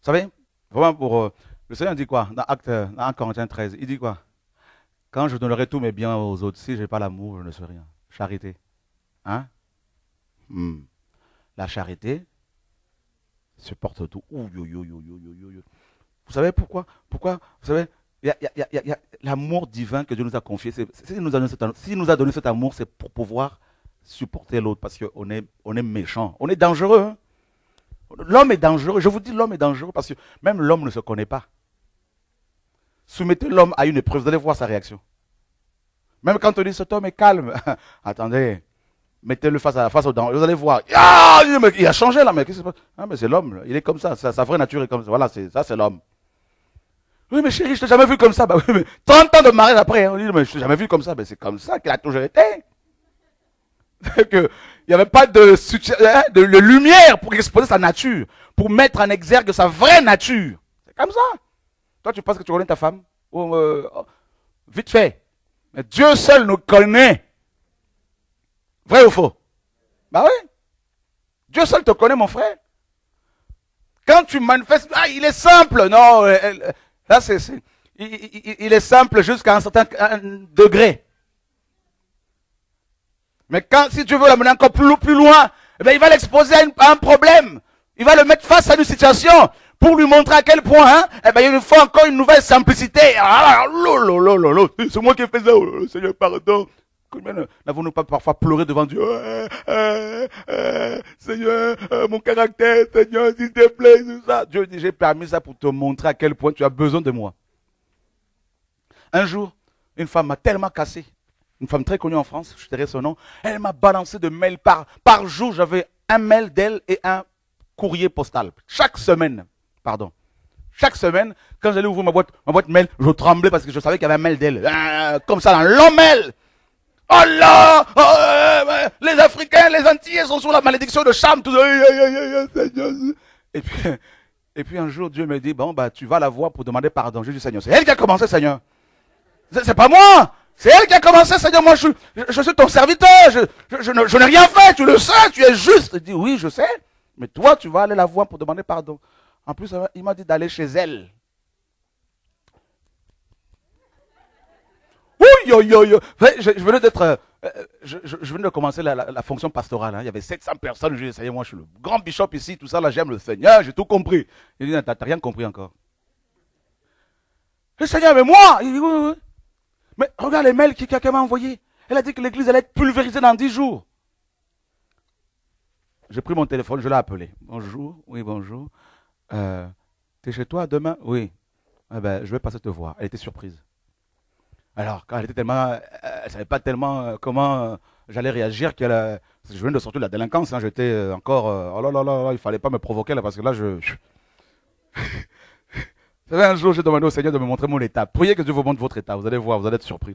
Vous savez, vraiment pour. Euh, le Seigneur dit quoi Dans Acte, euh, dans 1 Corinthiens 13, il dit quoi Quand je donnerai tous mes biens aux autres, si je n'ai pas l'amour, je ne suis rien. Charité. Hein hmm. La charité supporte tout. vous savez pourquoi Pourquoi Vous savez, il y a, l'amour divin que Dieu nous a confié. S'il nous, a donné cet amour, c'est pour pouvoir supporter l'autre parce qu'on est, on est méchant. On est dangereux. Hein? L'homme est dangereux. Je vous dis l'homme est dangereux parce que même l'homme ne se connaît pas. Soumettez l'homme à une épreuve, vous allez voir sa réaction. Même quand on dit cet homme est calme, attendez, mettez-le face à face au vous allez voir, ah, il a changé là, mais qu'est-ce que ah, mais c'est l'homme, il est comme ça, sa, vraie nature est comme ça, voilà, ça c'est l'homme. Oui, mais chérie, je ne t'ai jamais vu comme ça. 30 bah ans de mariage après, on hein. dit, mais je t'ai jamais vu comme ça. Mais c'est comme ça qu'il a toujours été. que il n'y avait pas hein, de, de, lumière pour exposer sa nature, pour mettre en exergue sa vraie nature. C'est comme ça. Toi, tu penses que tu connais ta femme euh, oh, Vite fait. Mais Dieu seul nous connaît. Vrai ou faux Bah oui. Dieu seul te connaît, mon frère. Quand tu manifestes, ah, il est simple. Non, là, c'est, il, est simple jusqu'à un certain degré. Mais quand, si Dieu veut l'amener encore plus, loin, eh ben, il va l'exposer à, un problème. Il va le mettre face à une situation pour lui montrer à quel point, hein, eh bien, il faut encore une nouvelle simplicité. Ah, c'est moi qui fais ça, oh, oh, Seigneur, pardon. N'avons-nous pas parfois pleuré devant Dieu Seigneur, euh, mon caractère, Seigneur, s'il te plaît, tout ça. Dieu dit, j'ai permis ça pour te montrer à quel point tu as besoin de moi. Un jour, une femme m'a tellement cassé une femme très connue en France, je dirais son nom, elle m'a balancé de mails par, par jour. J'avais un mail d'elle et un courrier postal. Chaque semaine, pardon. Chaque semaine, quand j'allais ouvrir ma boîte, ma boîte mail, je tremblais parce que je savais qu'il y avait un mail d'elle. Euh, comme ça, dans long mail. Oh là oh, euh, euh, Les Africains, les Antillais sont sous la malédiction de Cham. Tout... Et puis, et puis un jour, Dieu me dit, bon, bah, tu vas la voir pour demander pardon. J'ai dit, Seigneur, c'est elle qui a commencé, Seigneur. C'est pas moi c'est elle qui a commencé, Seigneur, moi je, suis ton serviteur, je, je n'ai rien fait, tu le sais, tu es juste. Il dit, oui, je sais, mais toi, tu vas aller la voir pour demander pardon. En plus, il m'a dit d'aller chez elle. Oui, yo, yo, yo. Je, venais d'être. Euh, euh, je, venais de commencer la, fonction pastorale. Hein. Il y avait 700 personnes. Je Seigneur, moi, je suis le grand bishop ici, tout ça, là, j'aime le Seigneur, j'ai tout compris. Il dit, t'as rien compris encore. Le Seigneur, mais moi, il dit, oui, oui, oui. Mais regarde les mails a qu'elle m'a envoyé. Elle a dit que l'église allait être pulvérisée dans dix jours. J'ai pris mon téléphone, je l'ai appelé. Bonjour, oui, bonjour. Euh, t'es chez toi demain Oui. Eh ben, je vais passer te voir. Elle était surprise. Alors, quand elle était tellement. Euh, elle ne savait pas tellement euh, comment j'allais réagir qu'elle. Je viens de sortir de la délinquance, hein. j'étais encore. Oh là là là là, il fallait pas me provoquer là parce que là, je. Un jour, j'ai demandé au Seigneur de me montrer mon état. Priez que Dieu vous montre votre état. Vous allez voir, vous allez être surpris.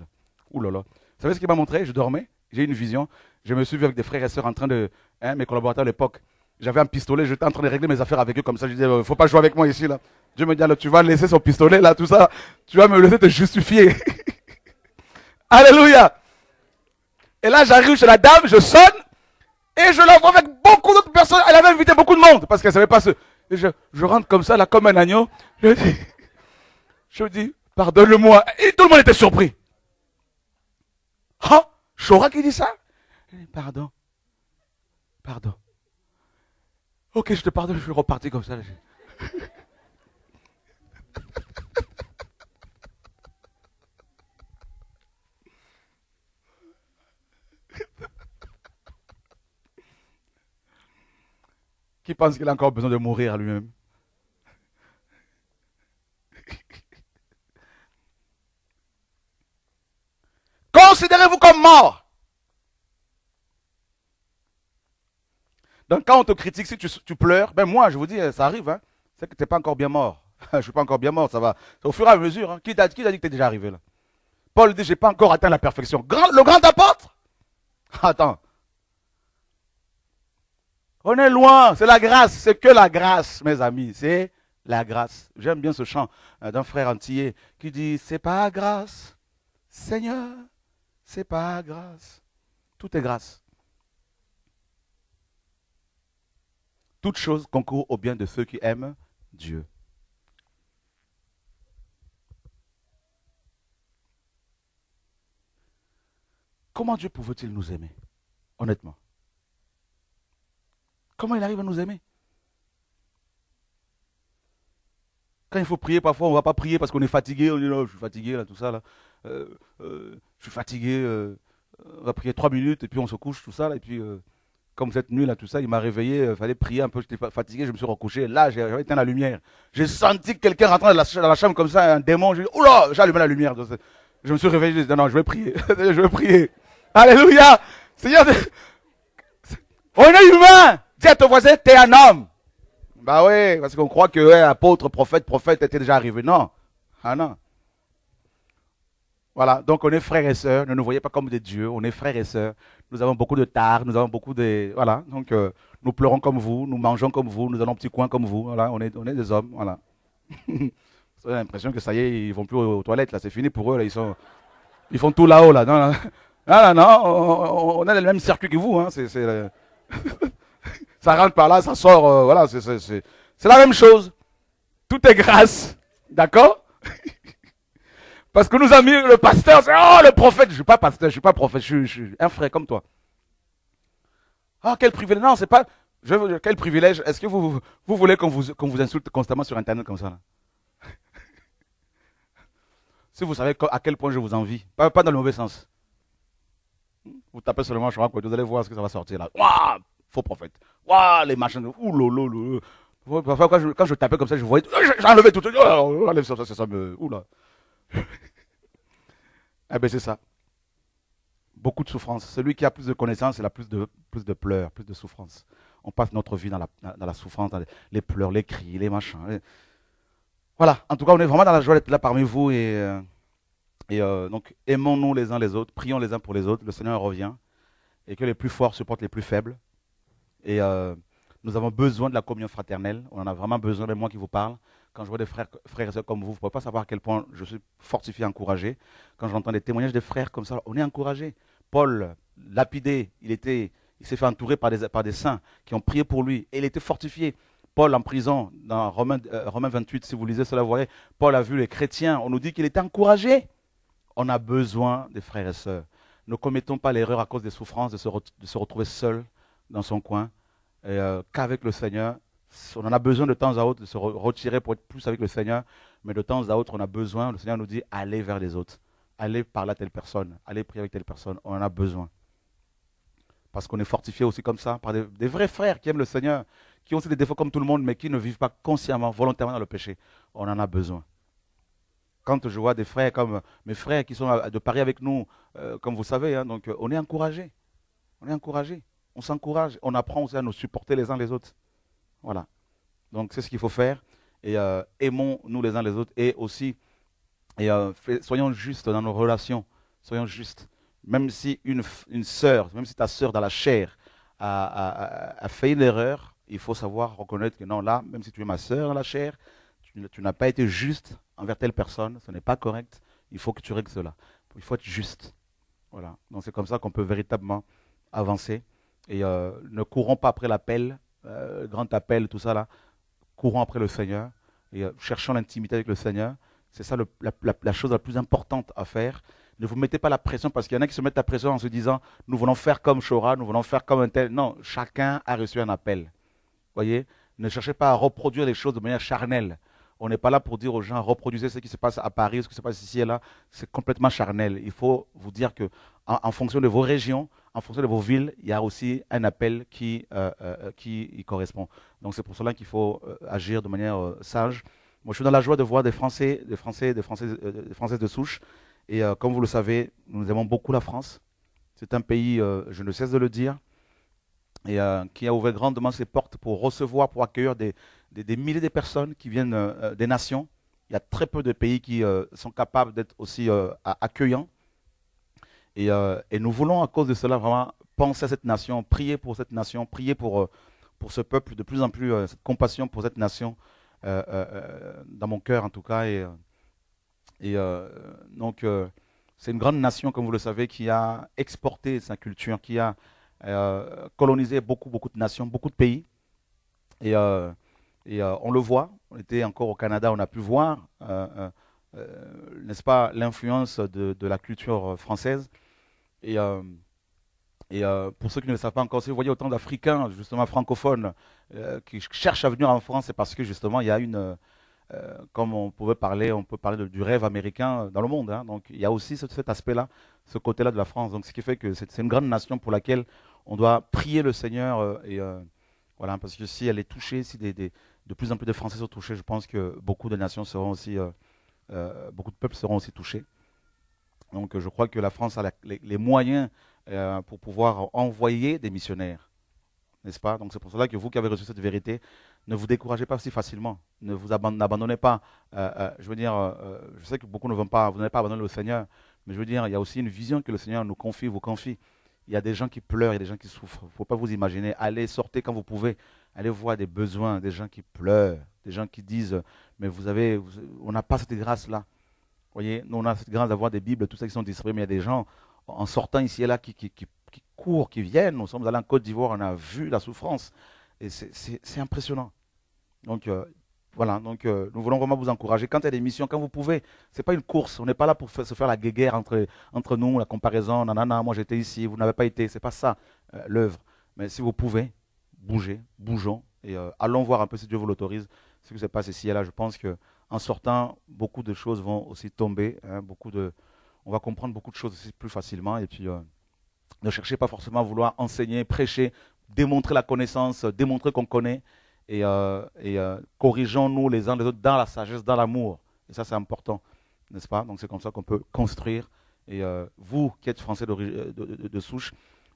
Ouh là là. Vous savez ce qu'il m'a montré Je dormais, j'ai une vision. Je me suis vu avec des frères et sœurs en train de. Hein, mes collaborateurs à l'époque. J'avais un pistolet, j'étais en train de régler mes affaires avec eux comme ça. Je disais, il euh, ne faut pas jouer avec moi ici là. Dieu me dit, là, tu vas laisser son pistolet là, tout ça. Tu vas me laisser te justifier. Alléluia. Et là, j'arrive chez la dame, je sonne et je la vois avec beaucoup d'autres personnes. Elle avait invité beaucoup de monde parce qu'elle savait pas ce je, rentre comme ça, là, comme un agneau. Je dis, je dis pardonne-moi. le Et tout le monde était surpris. Ah, Chora qui dit ça Pardon. Pardon. Ok, je te pardonne, je suis reparti comme ça. qui pense qu'il a encore besoin de mourir à lui-même Considérez-vous comme mort. Donc quand on te critique, si tu, pleures, ben moi je vous dis, ça arrive, hein, c'est que tu n'es pas encore bien mort. je ne suis pas encore bien mort, ça va. Au fur et à mesure, hein. qui t'a dit que tu es déjà arrivé là Paul dit, je n'ai pas encore atteint la perfection. le grand apôtre Attends, on est loin, c'est la grâce, c'est que la grâce, mes amis, c'est la grâce. J'aime bien ce chant euh, d'un frère antillais qui dit C'est pas grâce, Seigneur, c'est pas grâce. Tout est grâce. Toute chose concourt au bien de ceux qui aiment Dieu. Comment Dieu pouvait-il nous aimer Honnêtement. Comment il arrive à nous aimer Quand il faut prier, parfois, on ne va pas prier parce qu'on est fatigué. On dit, non, je suis fatigué, là, tout ça, là. Euh, euh, je suis fatigué. Euh, on va prier trois minutes et puis on se couche, tout ça, là. Et puis, comme cette nuit, là, tout ça, il m'a réveillé. Il fallait prier un peu. J'étais fatigué, je me suis recouché. Là, j'ai éteint la lumière. J'ai senti quelqu'un rentrer dans la, chambre comme ça, un démon. J'ai dit, oula, j'ai allumé la lumière. je me suis réveillé. dit, non, je vais prier. je vais prier. Alléluia. Seigneur, on est humain. T'es à ton voisin, t'es un homme. Bah oui, parce qu'on croit que apôtre, prophète, prophète était déjà arrivé. Non. Ah non. Voilà, donc on est frères et sœurs, ne nous voyez pas comme des dieux, on est frères et sœurs, nous avons beaucoup de tares, nous avons beaucoup de... Voilà, donc euh, nous pleurons comme vous, nous mangeons comme vous, nous allons petit coin comme vous, voilà, on est, on est des hommes, voilà. J'ai l'impression que ça y est, ils vont plus aux, toilettes, là, c'est fini pour eux, là, ils sont... Ils font tout là-haut, là. Non, non, non, non, on, a le même circuit que vous, hein. c'est... Euh, ça rentre par là, ça sort, euh, voilà, c'est la même chose. Tout est grâce, d'accord Parce que nous amis, le pasteur, c'est oh le prophète, je ne suis pas pasteur, je ne suis pas prophète, je, suis, un frère comme toi. Ah oh, quel privilège, non c'est pas, quel privilège, est-ce que vous, voulez qu'on vous, insulte constamment sur internet comme ça si vous savez à quel point je vous envie, pas, dans le mauvais sens. Vous tapez seulement quoi. vous allez voir ce que ça va sortir là faux prophète. Waouh, les machins. Ouh, bah, quand je, quand tapais comme ça, je voyais. Euh, J'enlevais tout. Euh, enlève ça, ça, ça, me. Oula. eh bien, c'est ça. Beaucoup de souffrance. Celui qui a plus de connaissances, il a plus de, plus de pleurs, plus de souffrance. On passe notre vie dans la, dans la souffrance, les pleurs, les cris, les machins. Voilà. En tout cas, on est vraiment dans la joie d'être là parmi vous. Et, euh, et donc, aimons-nous les uns les autres, prions les uns pour les autres. Le Seigneur revient. Et que les plus forts supportent les plus faibles et euh, nous avons besoin de la communion fraternelle. On en a vraiment besoin de moi qui vous parle. Quand je vois des frères, frères et sœurs comme vous, vous ne pouvez pas savoir à quel point je suis fortifié, encouragé. Quand j'entends des témoignages de frères comme ça, on est encouragé. Paul, lapidé, il était, il s'est fait entourer par des, par des saints qui ont prié pour lui et il était fortifié. Paul en prison, dans Romains, euh, Romain 28, si vous lisez cela, vous voyez, Paul a vu les chrétiens, on nous dit qu'il était encouragé. On a besoin des frères et sœurs. Ne commettons pas l'erreur à cause des souffrances de se, de se retrouver seul dans son coin, euh, qu'avec le Seigneur. On en a besoin de temps à autre de se retirer pour être plus avec le Seigneur, mais de temps à autre, on a besoin, le Seigneur nous dit, allez vers les autres, allez parler à telle personne, allez prier avec telle personne, on en a besoin. Parce qu'on est fortifié aussi comme ça par des, vrais frères qui aiment le Seigneur, qui ont aussi des défauts comme tout le monde, mais qui ne vivent pas consciemment, volontairement dans le péché. On en a besoin quand je vois des frères comme mes frères qui sont de Paris avec nous, euh, comme vous savez, hein, donc euh, on est encouragé. On est encouragé on s'encourage, on apprend aussi à nous supporter les uns les autres. Voilà. Donc c'est ce qu'il faut faire. Et euh, aimons-nous les uns les autres. Et aussi, et, euh, soyons justes dans nos relations. Soyons justes. Même si une, une sœur, même si ta sœur dans la chair a, fait une erreur, il faut savoir reconnaître que non, là, même si tu es ma sœur dans la chair, tu, tu n'as pas été juste envers telle personne. Ce n'est pas correct. Il faut que tu règles cela. Il faut être juste. Voilà. Donc c'est comme ça qu'on peut véritablement avancer. Et euh, ne courons pas après l'appel, euh, grand appel, tout ça là. Courons après le Seigneur et euh, cherchons l'intimité avec le Seigneur. C'est ça la, chose la plus importante à faire. Ne vous mettez pas la pression parce qu'il y en a qui se mettent la pression en se disant nous voulons faire comme Shorah, nous voulons faire comme un tel. Non, chacun a reçu un appel. Voyez, ne cherchez pas à reproduire les choses de manière charnelle. On n'est pas là pour dire aux gens, reproduisez ce qui se passe à Paris, ce qui se passe ici et là. C'est complètement charnel. Il faut vous dire que en, fonction de vos régions, en fonction de vos villes, il y a aussi un appel qui, euh, euh, qui y correspond. Donc c'est pour cela qu'il faut euh, agir de manière sage. Moi, je suis dans la joie de voir des Français, des Français, des Français, Françaises de souche. Et comme vous le savez, nous aimons beaucoup la France. C'est un pays, je ne cesse de le dire, et qui a ouvert grandement ses portes pour recevoir, pour accueillir des, des, milliers de personnes qui viennent euh, euh, des nations. Il y a très peu de pays qui euh, sont capables d'être aussi accueillants. Et, nous voulons, à cause de cela, vraiment penser à cette nation, prier pour cette nation, prier pour, pour ce peuple, de plus en plus, cette compassion pour cette nation, dans mon cœur en tout cas. Et, et donc, c'est une grande nation, comme vous le savez, qui a exporté sa culture, qui a colonisé beaucoup, beaucoup de nations, beaucoup de pays. Et et euh, on le voit, on était encore au Canada, on a pu voir, euh, euh, n'est-ce pas, l'influence de, la culture française. Et, et pour ceux qui ne le savent pas encore, si vous voyez autant d'Africains, justement francophones, qui cherchent à venir en France, c'est parce que justement, il y a une... comme on pouvait parler, on peut parler du rêve américain dans le monde. Hein. Donc il y a aussi cet aspect-là, ce côté-là de la France. Donc ce qui fait que c'est une grande nation pour laquelle on doit prier le Seigneur et voilà parce que si elle est touchée, si des, de plus en plus de Français sont touchés. Je pense que beaucoup de nations seront aussi, euh, euh, beaucoup de peuples seront aussi touchés. Donc je crois que la France a les, moyens euh, pour pouvoir envoyer des missionnaires. N'est-ce pas Donc c'est pour cela que vous qui avez reçu cette vérité, ne vous découragez pas si facilement. Ne vous abandonnez pas. je veux dire, je sais que beaucoup ne vont pas, vous n'allez pas abandonner le Seigneur, mais je veux dire, il y a aussi une vision que le Seigneur nous confie, vous confie. Il y a des gens qui pleurent, il y a des gens qui souffrent. Il ne faut pas vous imaginer. Allez, sortez quand vous pouvez. Allez voir des besoins, des gens qui pleurent, des gens qui disent Mais vous avez, on n'a pas cette grâce-là. Vous voyez, nous, on a cette grâce d'avoir des Bibles, tout ça qui sont distribués, mais il y a des gens, en sortant ici et là, qui, qui, qui, courent, qui viennent. Nous sommes allés en Côte d'Ivoire, on a vu la souffrance. Et c'est impressionnant. Donc, euh, voilà, donc euh, nous voulons vraiment vous encourager. Quand il y a des missions, quand vous pouvez, ce n'est pas une course. On n'est pas là pour se faire la guéguerre entre, entre nous, la comparaison, nanana, moi j'étais ici, vous n'avez pas été. Ce n'est pas ça euh, l'œuvre. Mais si vous pouvez, bougez, bougeons et euh, allons voir un peu si Dieu vous l'autorise ce qui se passe ici et là. Je pense que en sortant, beaucoup de choses vont aussi tomber. Hein. beaucoup de, on va comprendre beaucoup de choses aussi plus facilement. Et puis, euh, ne cherchez pas forcément à vouloir enseigner, prêcher, démontrer la connaissance, euh, démontrer qu'on connaît. Et, corrigeons-nous les uns les autres dans la sagesse, dans l'amour. Et ça, c'est important, n'est-ce pas Donc, c'est comme ça qu'on peut construire. Et vous, qui êtes français de, de souche,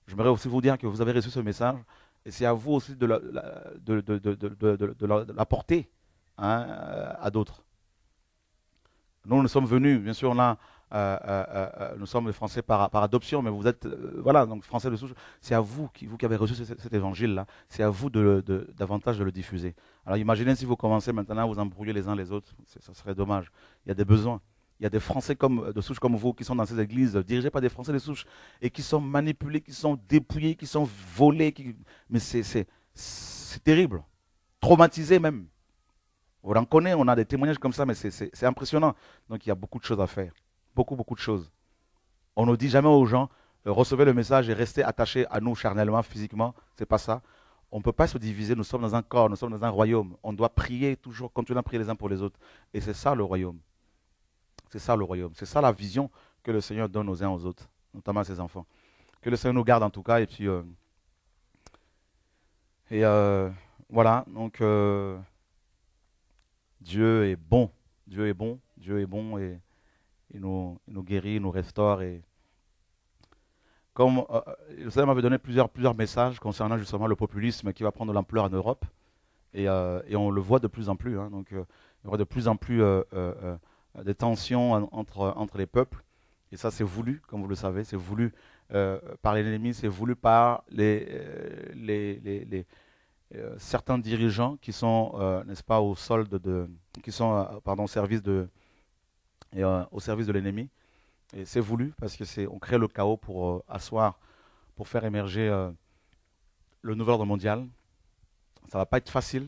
j'aimerais aussi vous dire que vous avez reçu ce message. Et c'est à vous aussi de la, de, la porter hein, euh, à d'autres. Nous, nous sommes venus, bien sûr, là, euh, euh, nous sommes français par, par, adoption, mais vous êtes, voilà, donc français de souche. C'est à vous qui, vous qui avez reçu cet, évangile-là, c'est à vous davantage de le diffuser. Alors imaginez si vous commencez maintenant à vous embrouiller les uns les autres, ça serait dommage. Il y a des besoins il y a des Français comme, euh, de souche comme vous qui sont dans ces églises dirigées par des Français de souche et qui sont manipulés, qui sont dépouillés, qui sont volés. Mais c'est terrible. traumatisé même. On en connaît, on a des témoignages comme ça, mais c'est impressionnant. Donc il y a beaucoup de choses à faire. Beaucoup, beaucoup de choses. On ne dit jamais aux gens, euh, recevez le message et restez attachés à nous charnellement, physiquement. Ce n'est pas ça. On ne peut pas se diviser. Nous sommes dans un corps, nous sommes dans un royaume. On doit prier toujours, continuer à prier les uns pour les autres. Et c'est ça le royaume. C'est ça le royaume. C'est ça la vision que le Seigneur donne aux uns aux autres, notamment à ses enfants. Que le Seigneur nous garde en tout cas. Et puis, euh, et euh, voilà, donc euh, Dieu est bon. Dieu est bon. Dieu est bon et il nous, guérit, il nous restaure. Et comme le Seigneur m'avait donné plusieurs, plusieurs messages concernant justement le populisme qui va prendre l'ampleur en Europe. Et, on le voit de plus en plus. Hein. donc, il y aura de plus en plus euh, des tensions entre, entre les peuples. Et ça, c'est voulu, comme vous le savez, c'est voulu euh, par l'ennemi, c'est voulu par les, euh, les, les, certains dirigeants qui sont, n'est-ce pas, au solde de, qui sont, pardon, service de, et, au service de l'ennemi. Et c'est voulu parce que c'est, on crée le chaos pour asseoir, pour faire émerger le nouvel ordre mondial. Ça va pas être facile.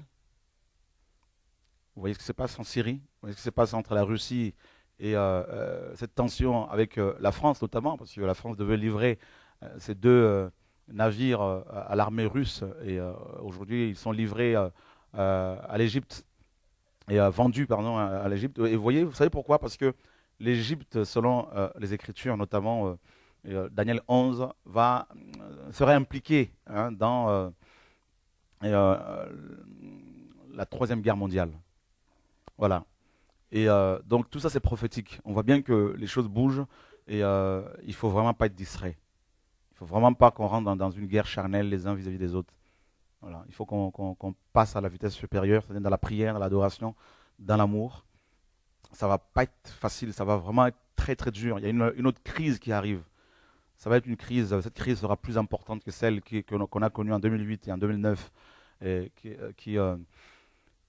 Vous voyez ce qui se passe en Syrie, vous voyez ce qui se passe entre la Russie et euh, euh, cette tension avec euh, la France notamment, parce que la France devait livrer ces deux navires à l'armée russe et aujourd'hui ils sont livrés à l'Égypte et vendus pardon à l'Égypte. Et vous voyez, vous savez pourquoi Parce que l'Égypte, selon les Écritures notamment Daniel 11 va, serait impliqué hein, dans la Troisième Guerre mondiale. Voilà. Et euh, donc tout ça, c'est prophétique. On voit bien que les choses bougent et euh, il ne faut vraiment pas être distrait. Il ne faut vraiment pas qu'on rentre dans, une guerre charnelle les uns vis-à-vis des autres. Voilà. Il faut qu'on passe à la vitesse supérieure, c'est-à-dire dans la prière, dans l'adoration, dans l'amour. Ça ne va pas être facile, ça va vraiment être très très dur. Il y a une, autre crise qui arrive. Ça va être une crise, cette crise sera plus importante que celle qu'on a connue en 2008 et en 2009, et qui, euh,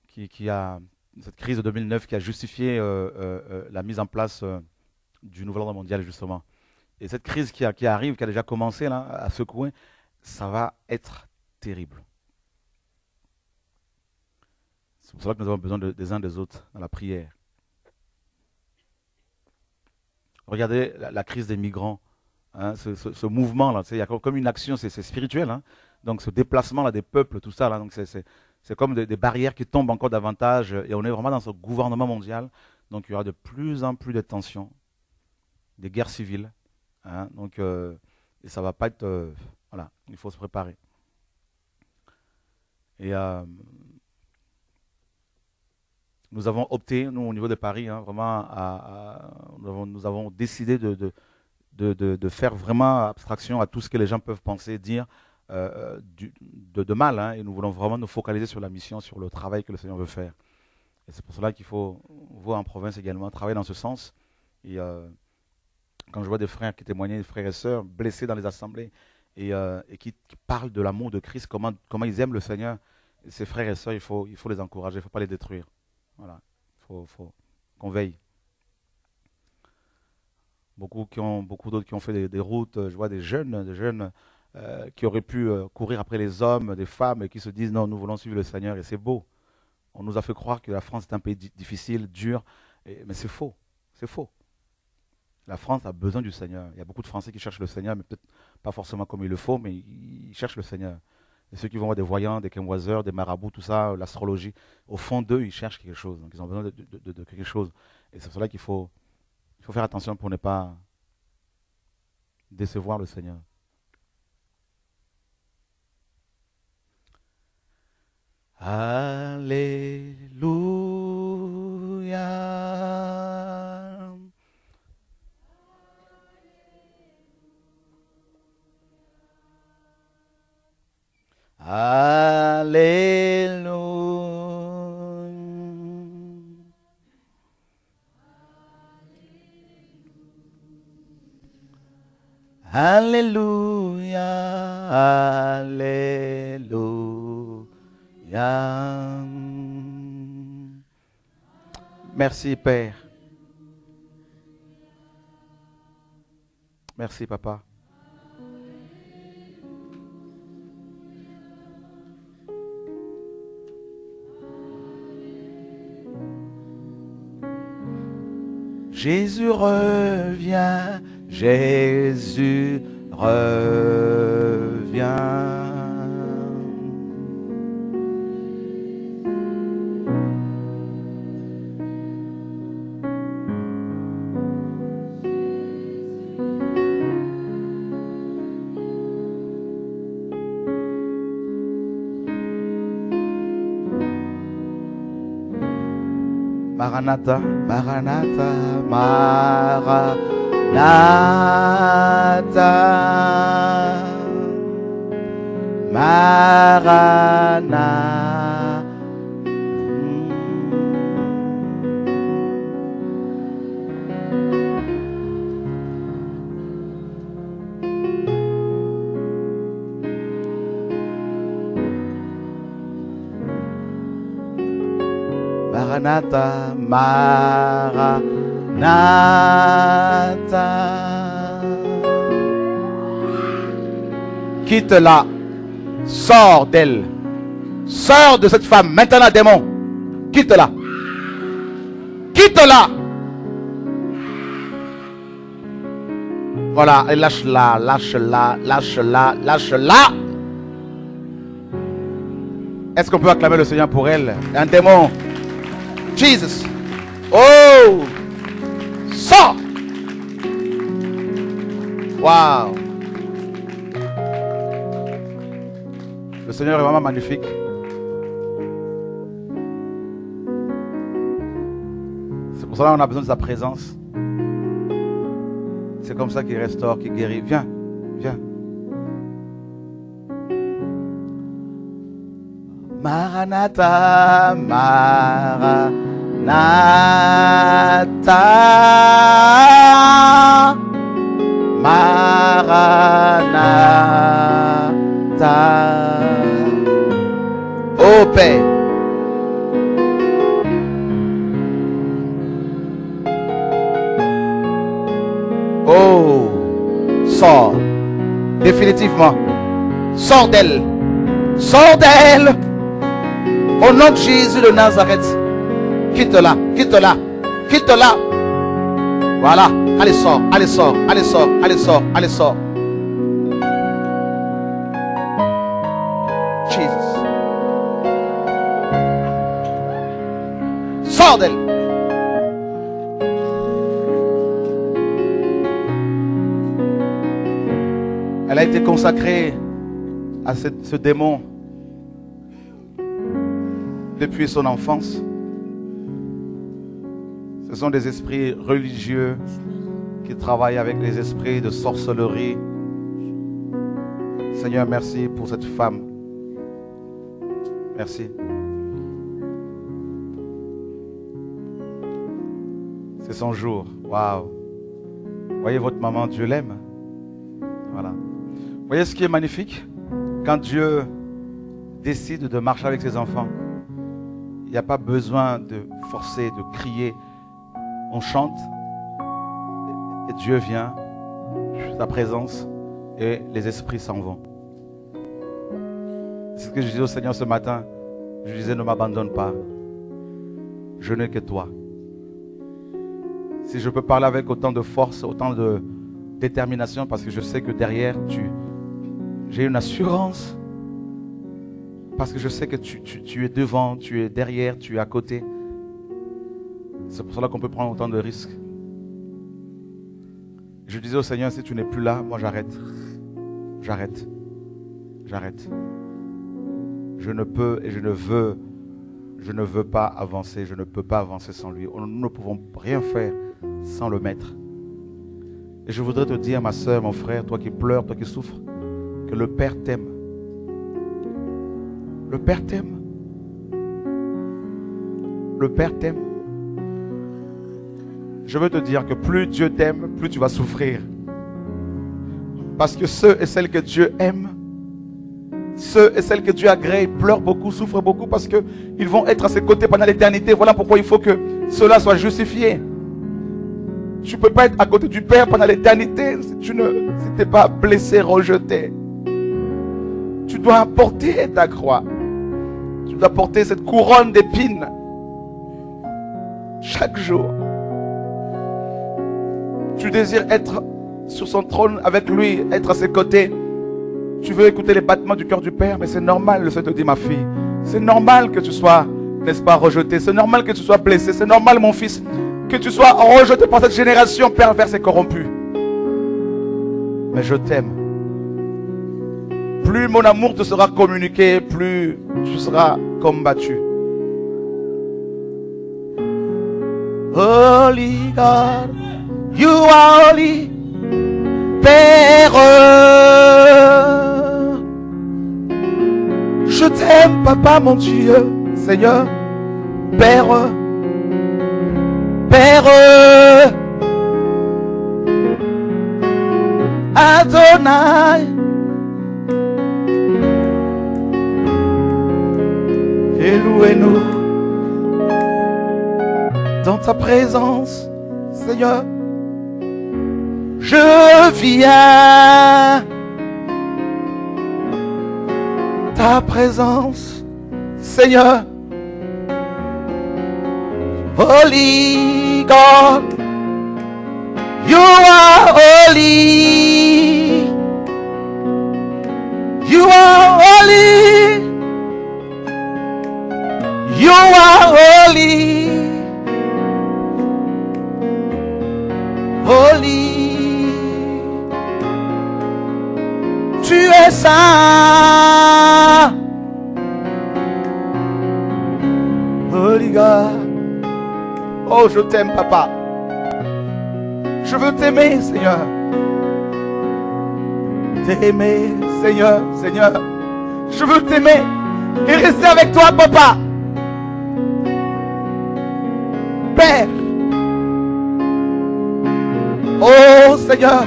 qui, qui a cette crise de 2009 qui a justifié euh, euh, euh, la mise en place du nouvel ordre mondial, justement. Et cette crise qui, arrive, qui a déjà commencé là, à secouer, ça va être terrible. C'est pour que nous avons besoin des uns des autres dans la prière. Regardez la, crise des migrants, hein, ce, mouvement-là, il y a comme une action, c'est spirituel, hein. donc ce déplacement-là des peuples, tout ça, là, donc c'est c'est comme des, barrières qui tombent encore davantage, euh, et on est vraiment dans ce gouvernement mondial, donc il y aura de plus en plus de tensions, des guerres civiles, hein. donc euh, et ça va pas être, euh, voilà, il faut se préparer. Et nous avons opté, nous au niveau de Paris, hein, vraiment, à, nous, avons, décidé de faire vraiment abstraction à tout ce que les gens peuvent penser, dire, euh, euh, de, mal, hein, et nous voulons vraiment nous focaliser sur la mission, sur le travail que le Seigneur veut faire. Et c'est pour cela qu'il faut, voir en province également, travailler dans ce sens. Et euh, quand je vois des frères qui témoignent des frères et sœurs blessés dans les assemblées, et, et qui, parlent de l'amour de Christ, comment, comment ils aiment le Seigneur, ces frères et sœurs, il faut, il faut les encourager, il ne faut pas les détruire. Voilà, il faut, qu'on veille. Beaucoup, qui ont, beaucoup d'autres qui ont fait des, des, routes, je vois des jeunes, des jeunes euh, qui auraient pu euh, courir après les hommes, des femmes, et qui se disent non, nous voulons suivre le Seigneur, et c'est beau. On nous a fait croire que la France est un pays difficile, dur, et, mais c'est faux. C'est faux. La France a besoin du Seigneur. Il y a beaucoup de Français qui cherchent le Seigneur, mais peut-être pas forcément comme il le faut, mais ils cherchent le Seigneur. Et ceux qui vont voir des voyants, des quinmoiseurs, des marabouts, tout ça, euh, l'astrologie, au fond d'eux, ils cherchent quelque chose. Donc ils ont besoin de, quelque chose. Et c'est pour cela qu'il faut, il faut faire attention pour ne pas décevoir le Seigneur. Alleluia. Alleluia. Alleluia. Alleluia. Merci Père. Merci Papa. Jésus revient, Jésus revient. Maranatha, Maranatha, Maranatha, Maranatha. Maranatha. Maranatha. Quitte-la. Sors d'elle. Sors de cette femme. Maintenant, démon. Quitte-la. Quitte-la. Voilà, lâche-la, lâche-la, lâche-la, lâche-la. Est-ce qu'on peut acclamer le Seigneur pour elle Un démon. Jesus. Oh Sors Waouh Le Seigneur est vraiment magnifique. C'est pour cela qu'on a besoin de sa présence. C'est comme ça qu'il restaure, qu'il guérit. Viens, viens. Maranatha, Maranatha. Nata... ta Ô oh Père, oh, sors définitivement, sors d'elle, sors d'elle, au nom de Jésus de Nazareth quitte la quitte la quitte la Voilà, allez sort, allez sort allez sort, allez sort, allez sort Jesus. Sors d'elle. Elle a été consacrée à ce démon depuis son enfance. Ce sont des esprits religieux qui travaillent avec les esprits de sorcellerie. Seigneur, merci pour cette femme. Merci. C'est son jour. Waouh. Voyez votre maman, Dieu l'aime. Voilà. Voyez ce qui est magnifique quand Dieu décide de marcher avec ses enfants. Il n'y a pas besoin de forcer, de crier on chante, et Dieu vient, sa présence, et les esprits s'en vont. C'est ce que je disais au Seigneur ce matin. Je disais, ne m'abandonne pas. Je n'ai que toi. Si je peux parler avec autant de force, autant de détermination, parce que je sais que derrière, tu, j'ai une assurance, parce que je sais que tu, tu es devant, tu es derrière, tu es à côté. C'est pour cela qu'on peut prendre autant de risques. Je disais au Seigneur, si tu n'es plus là, moi j'arrête. J'arrête. J'arrête. Je ne peux et je ne veux, je ne veux pas avancer, je ne peux pas avancer sans lui. Nous ne pouvons rien faire sans le Maître. Et je voudrais te dire, ma soeur, mon frère, toi qui pleures, toi qui souffres, que le Père t'aime. Le Père t'aime. Le Père t'aime je veux te dire que plus Dieu t'aime, plus tu vas souffrir. Parce que ceux et celles que Dieu aime, ceux et celles que Dieu agrée pleurent beaucoup, souffrent beaucoup parce qu'ils vont être à ses côtés pendant l'éternité. Voilà pourquoi il faut que cela soit justifié. Tu ne peux pas être à côté du Père pendant l'éternité si tu ne si t'es pas blessé, rejeté. Tu dois apporter ta croix. Tu dois porter cette couronne d'épines chaque jour. Tu désires être sur son trône avec lui, être à ses côtés. Tu veux écouter les battements du cœur du Père, mais c'est normal, le Seigneur te dit, ma fille. C'est normal que tu sois, n'est-ce pas, rejeté. C'est normal que tu sois blessé. C'est normal, mon fils, que tu sois rejeté par cette génération perverse et corrompue. Mais je t'aime. Plus mon amour te sera communiqué, plus tu seras combattu. Holy God. You are holy, Père. Je t'aime, Papa, mon Dieu, Seigneur, Père, Père. Adonai. Et louez-nous dans ta présence, Seigneur je viens. Ta présence, Seigneur, holy God, you are holy. je t'aime, papa. Je veux t'aimer, Seigneur. T'aimer, Seigneur, Seigneur. Je veux t'aimer et rester avec toi, papa. Père. Oh Seigneur,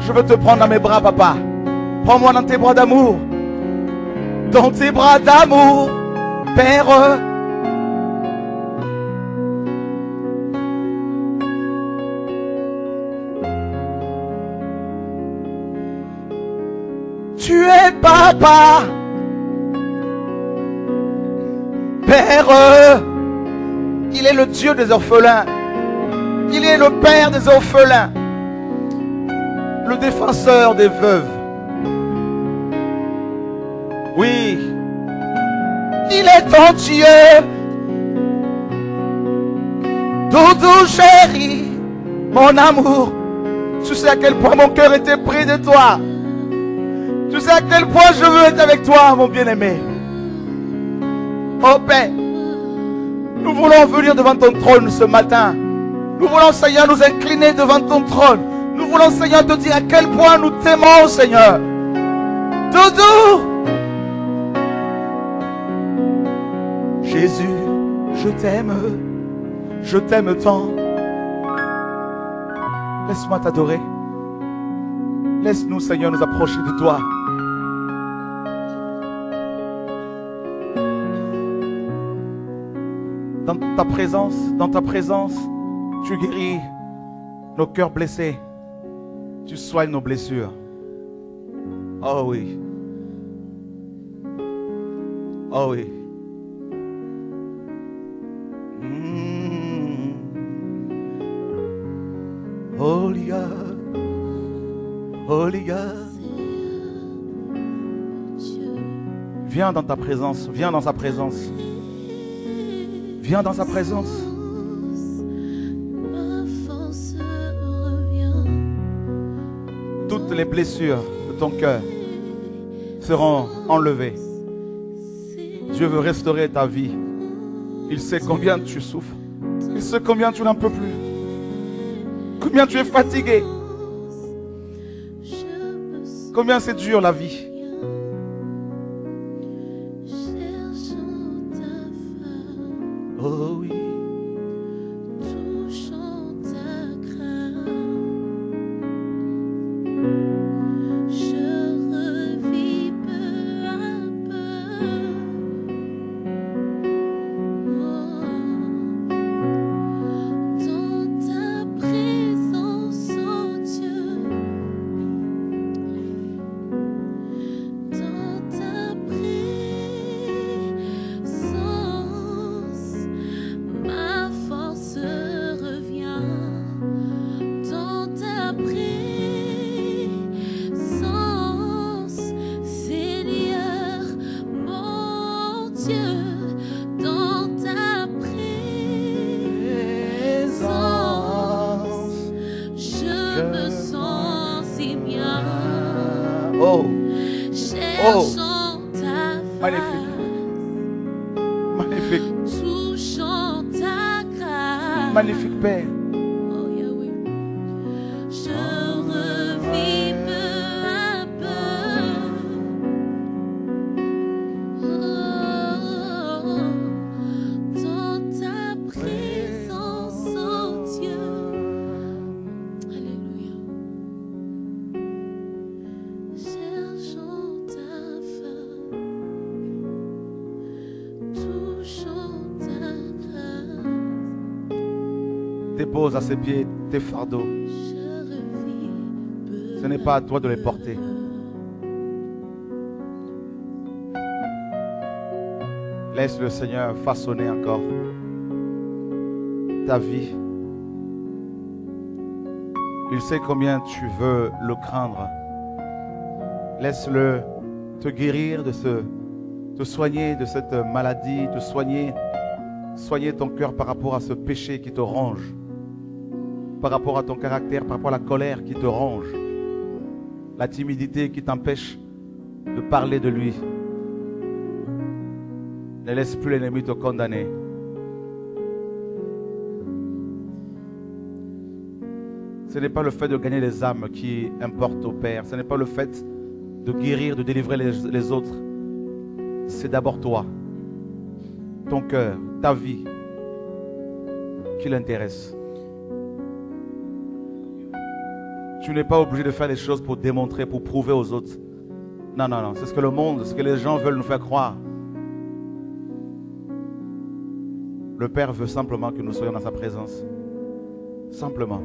je veux te prendre dans mes bras, papa. Prends-moi dans tes bras d'amour. Dans tes bras d'amour, Père. Père, il est le Dieu des orphelins. Il est le Père des orphelins. Le défenseur des veuves. Oui. Il est ton Dieu. Doudou chéri, mon amour. Tu sais à quel point mon cœur était pris de toi à quel point je veux être avec toi, mon bien-aimé. Oh Père, nous voulons venir devant ton trône ce matin. Nous voulons, Seigneur, nous incliner devant ton trône. Nous voulons, Seigneur, te dire à quel point nous t'aimons, Seigneur. Doudou. Jésus, je t'aime. Je t'aime tant. Laisse-moi t'adorer. Laisse-nous, Seigneur, nous approcher de toi. ta présence, dans ta présence, tu guéris nos cœurs blessés. Tu soignes nos blessures. Oh oui. Oh oui. Mmh. olia Viens dans ta présence, viens dans sa présence. Viens dans sa présence. Toutes les blessures de ton cœur seront enlevées. Dieu veut restaurer ta vie. Il sait combien tu souffres. Il sait combien tu n'en peux plus. Combien tu es fatigué. Combien c'est dur la vie. tes fardeaux. Ce n'est pas à toi de les porter. Laisse le Seigneur façonner encore ta vie. Il sait combien tu veux le craindre. Laisse-le te guérir de ce, te soigner de cette maladie, te soigner, soigner ton cœur par rapport à ce péché qui te ronge par rapport à ton caractère, par rapport à la colère qui te ronge, la timidité qui t'empêche de parler de lui. Ne laisse plus l'ennemi te condamner. Ce n'est pas le fait de gagner les âmes qui importe au Père. Ce n'est pas le fait de guérir, de délivrer les, autres. C'est d'abord toi, ton cœur, ta vie qui l'intéresse. Tu n'es pas obligé de faire des choses pour démontrer, pour prouver aux autres. Non, non, non. C'est ce que le monde, ce que les gens veulent nous faire croire. Le Père veut simplement que nous soyons dans sa présence. Simplement.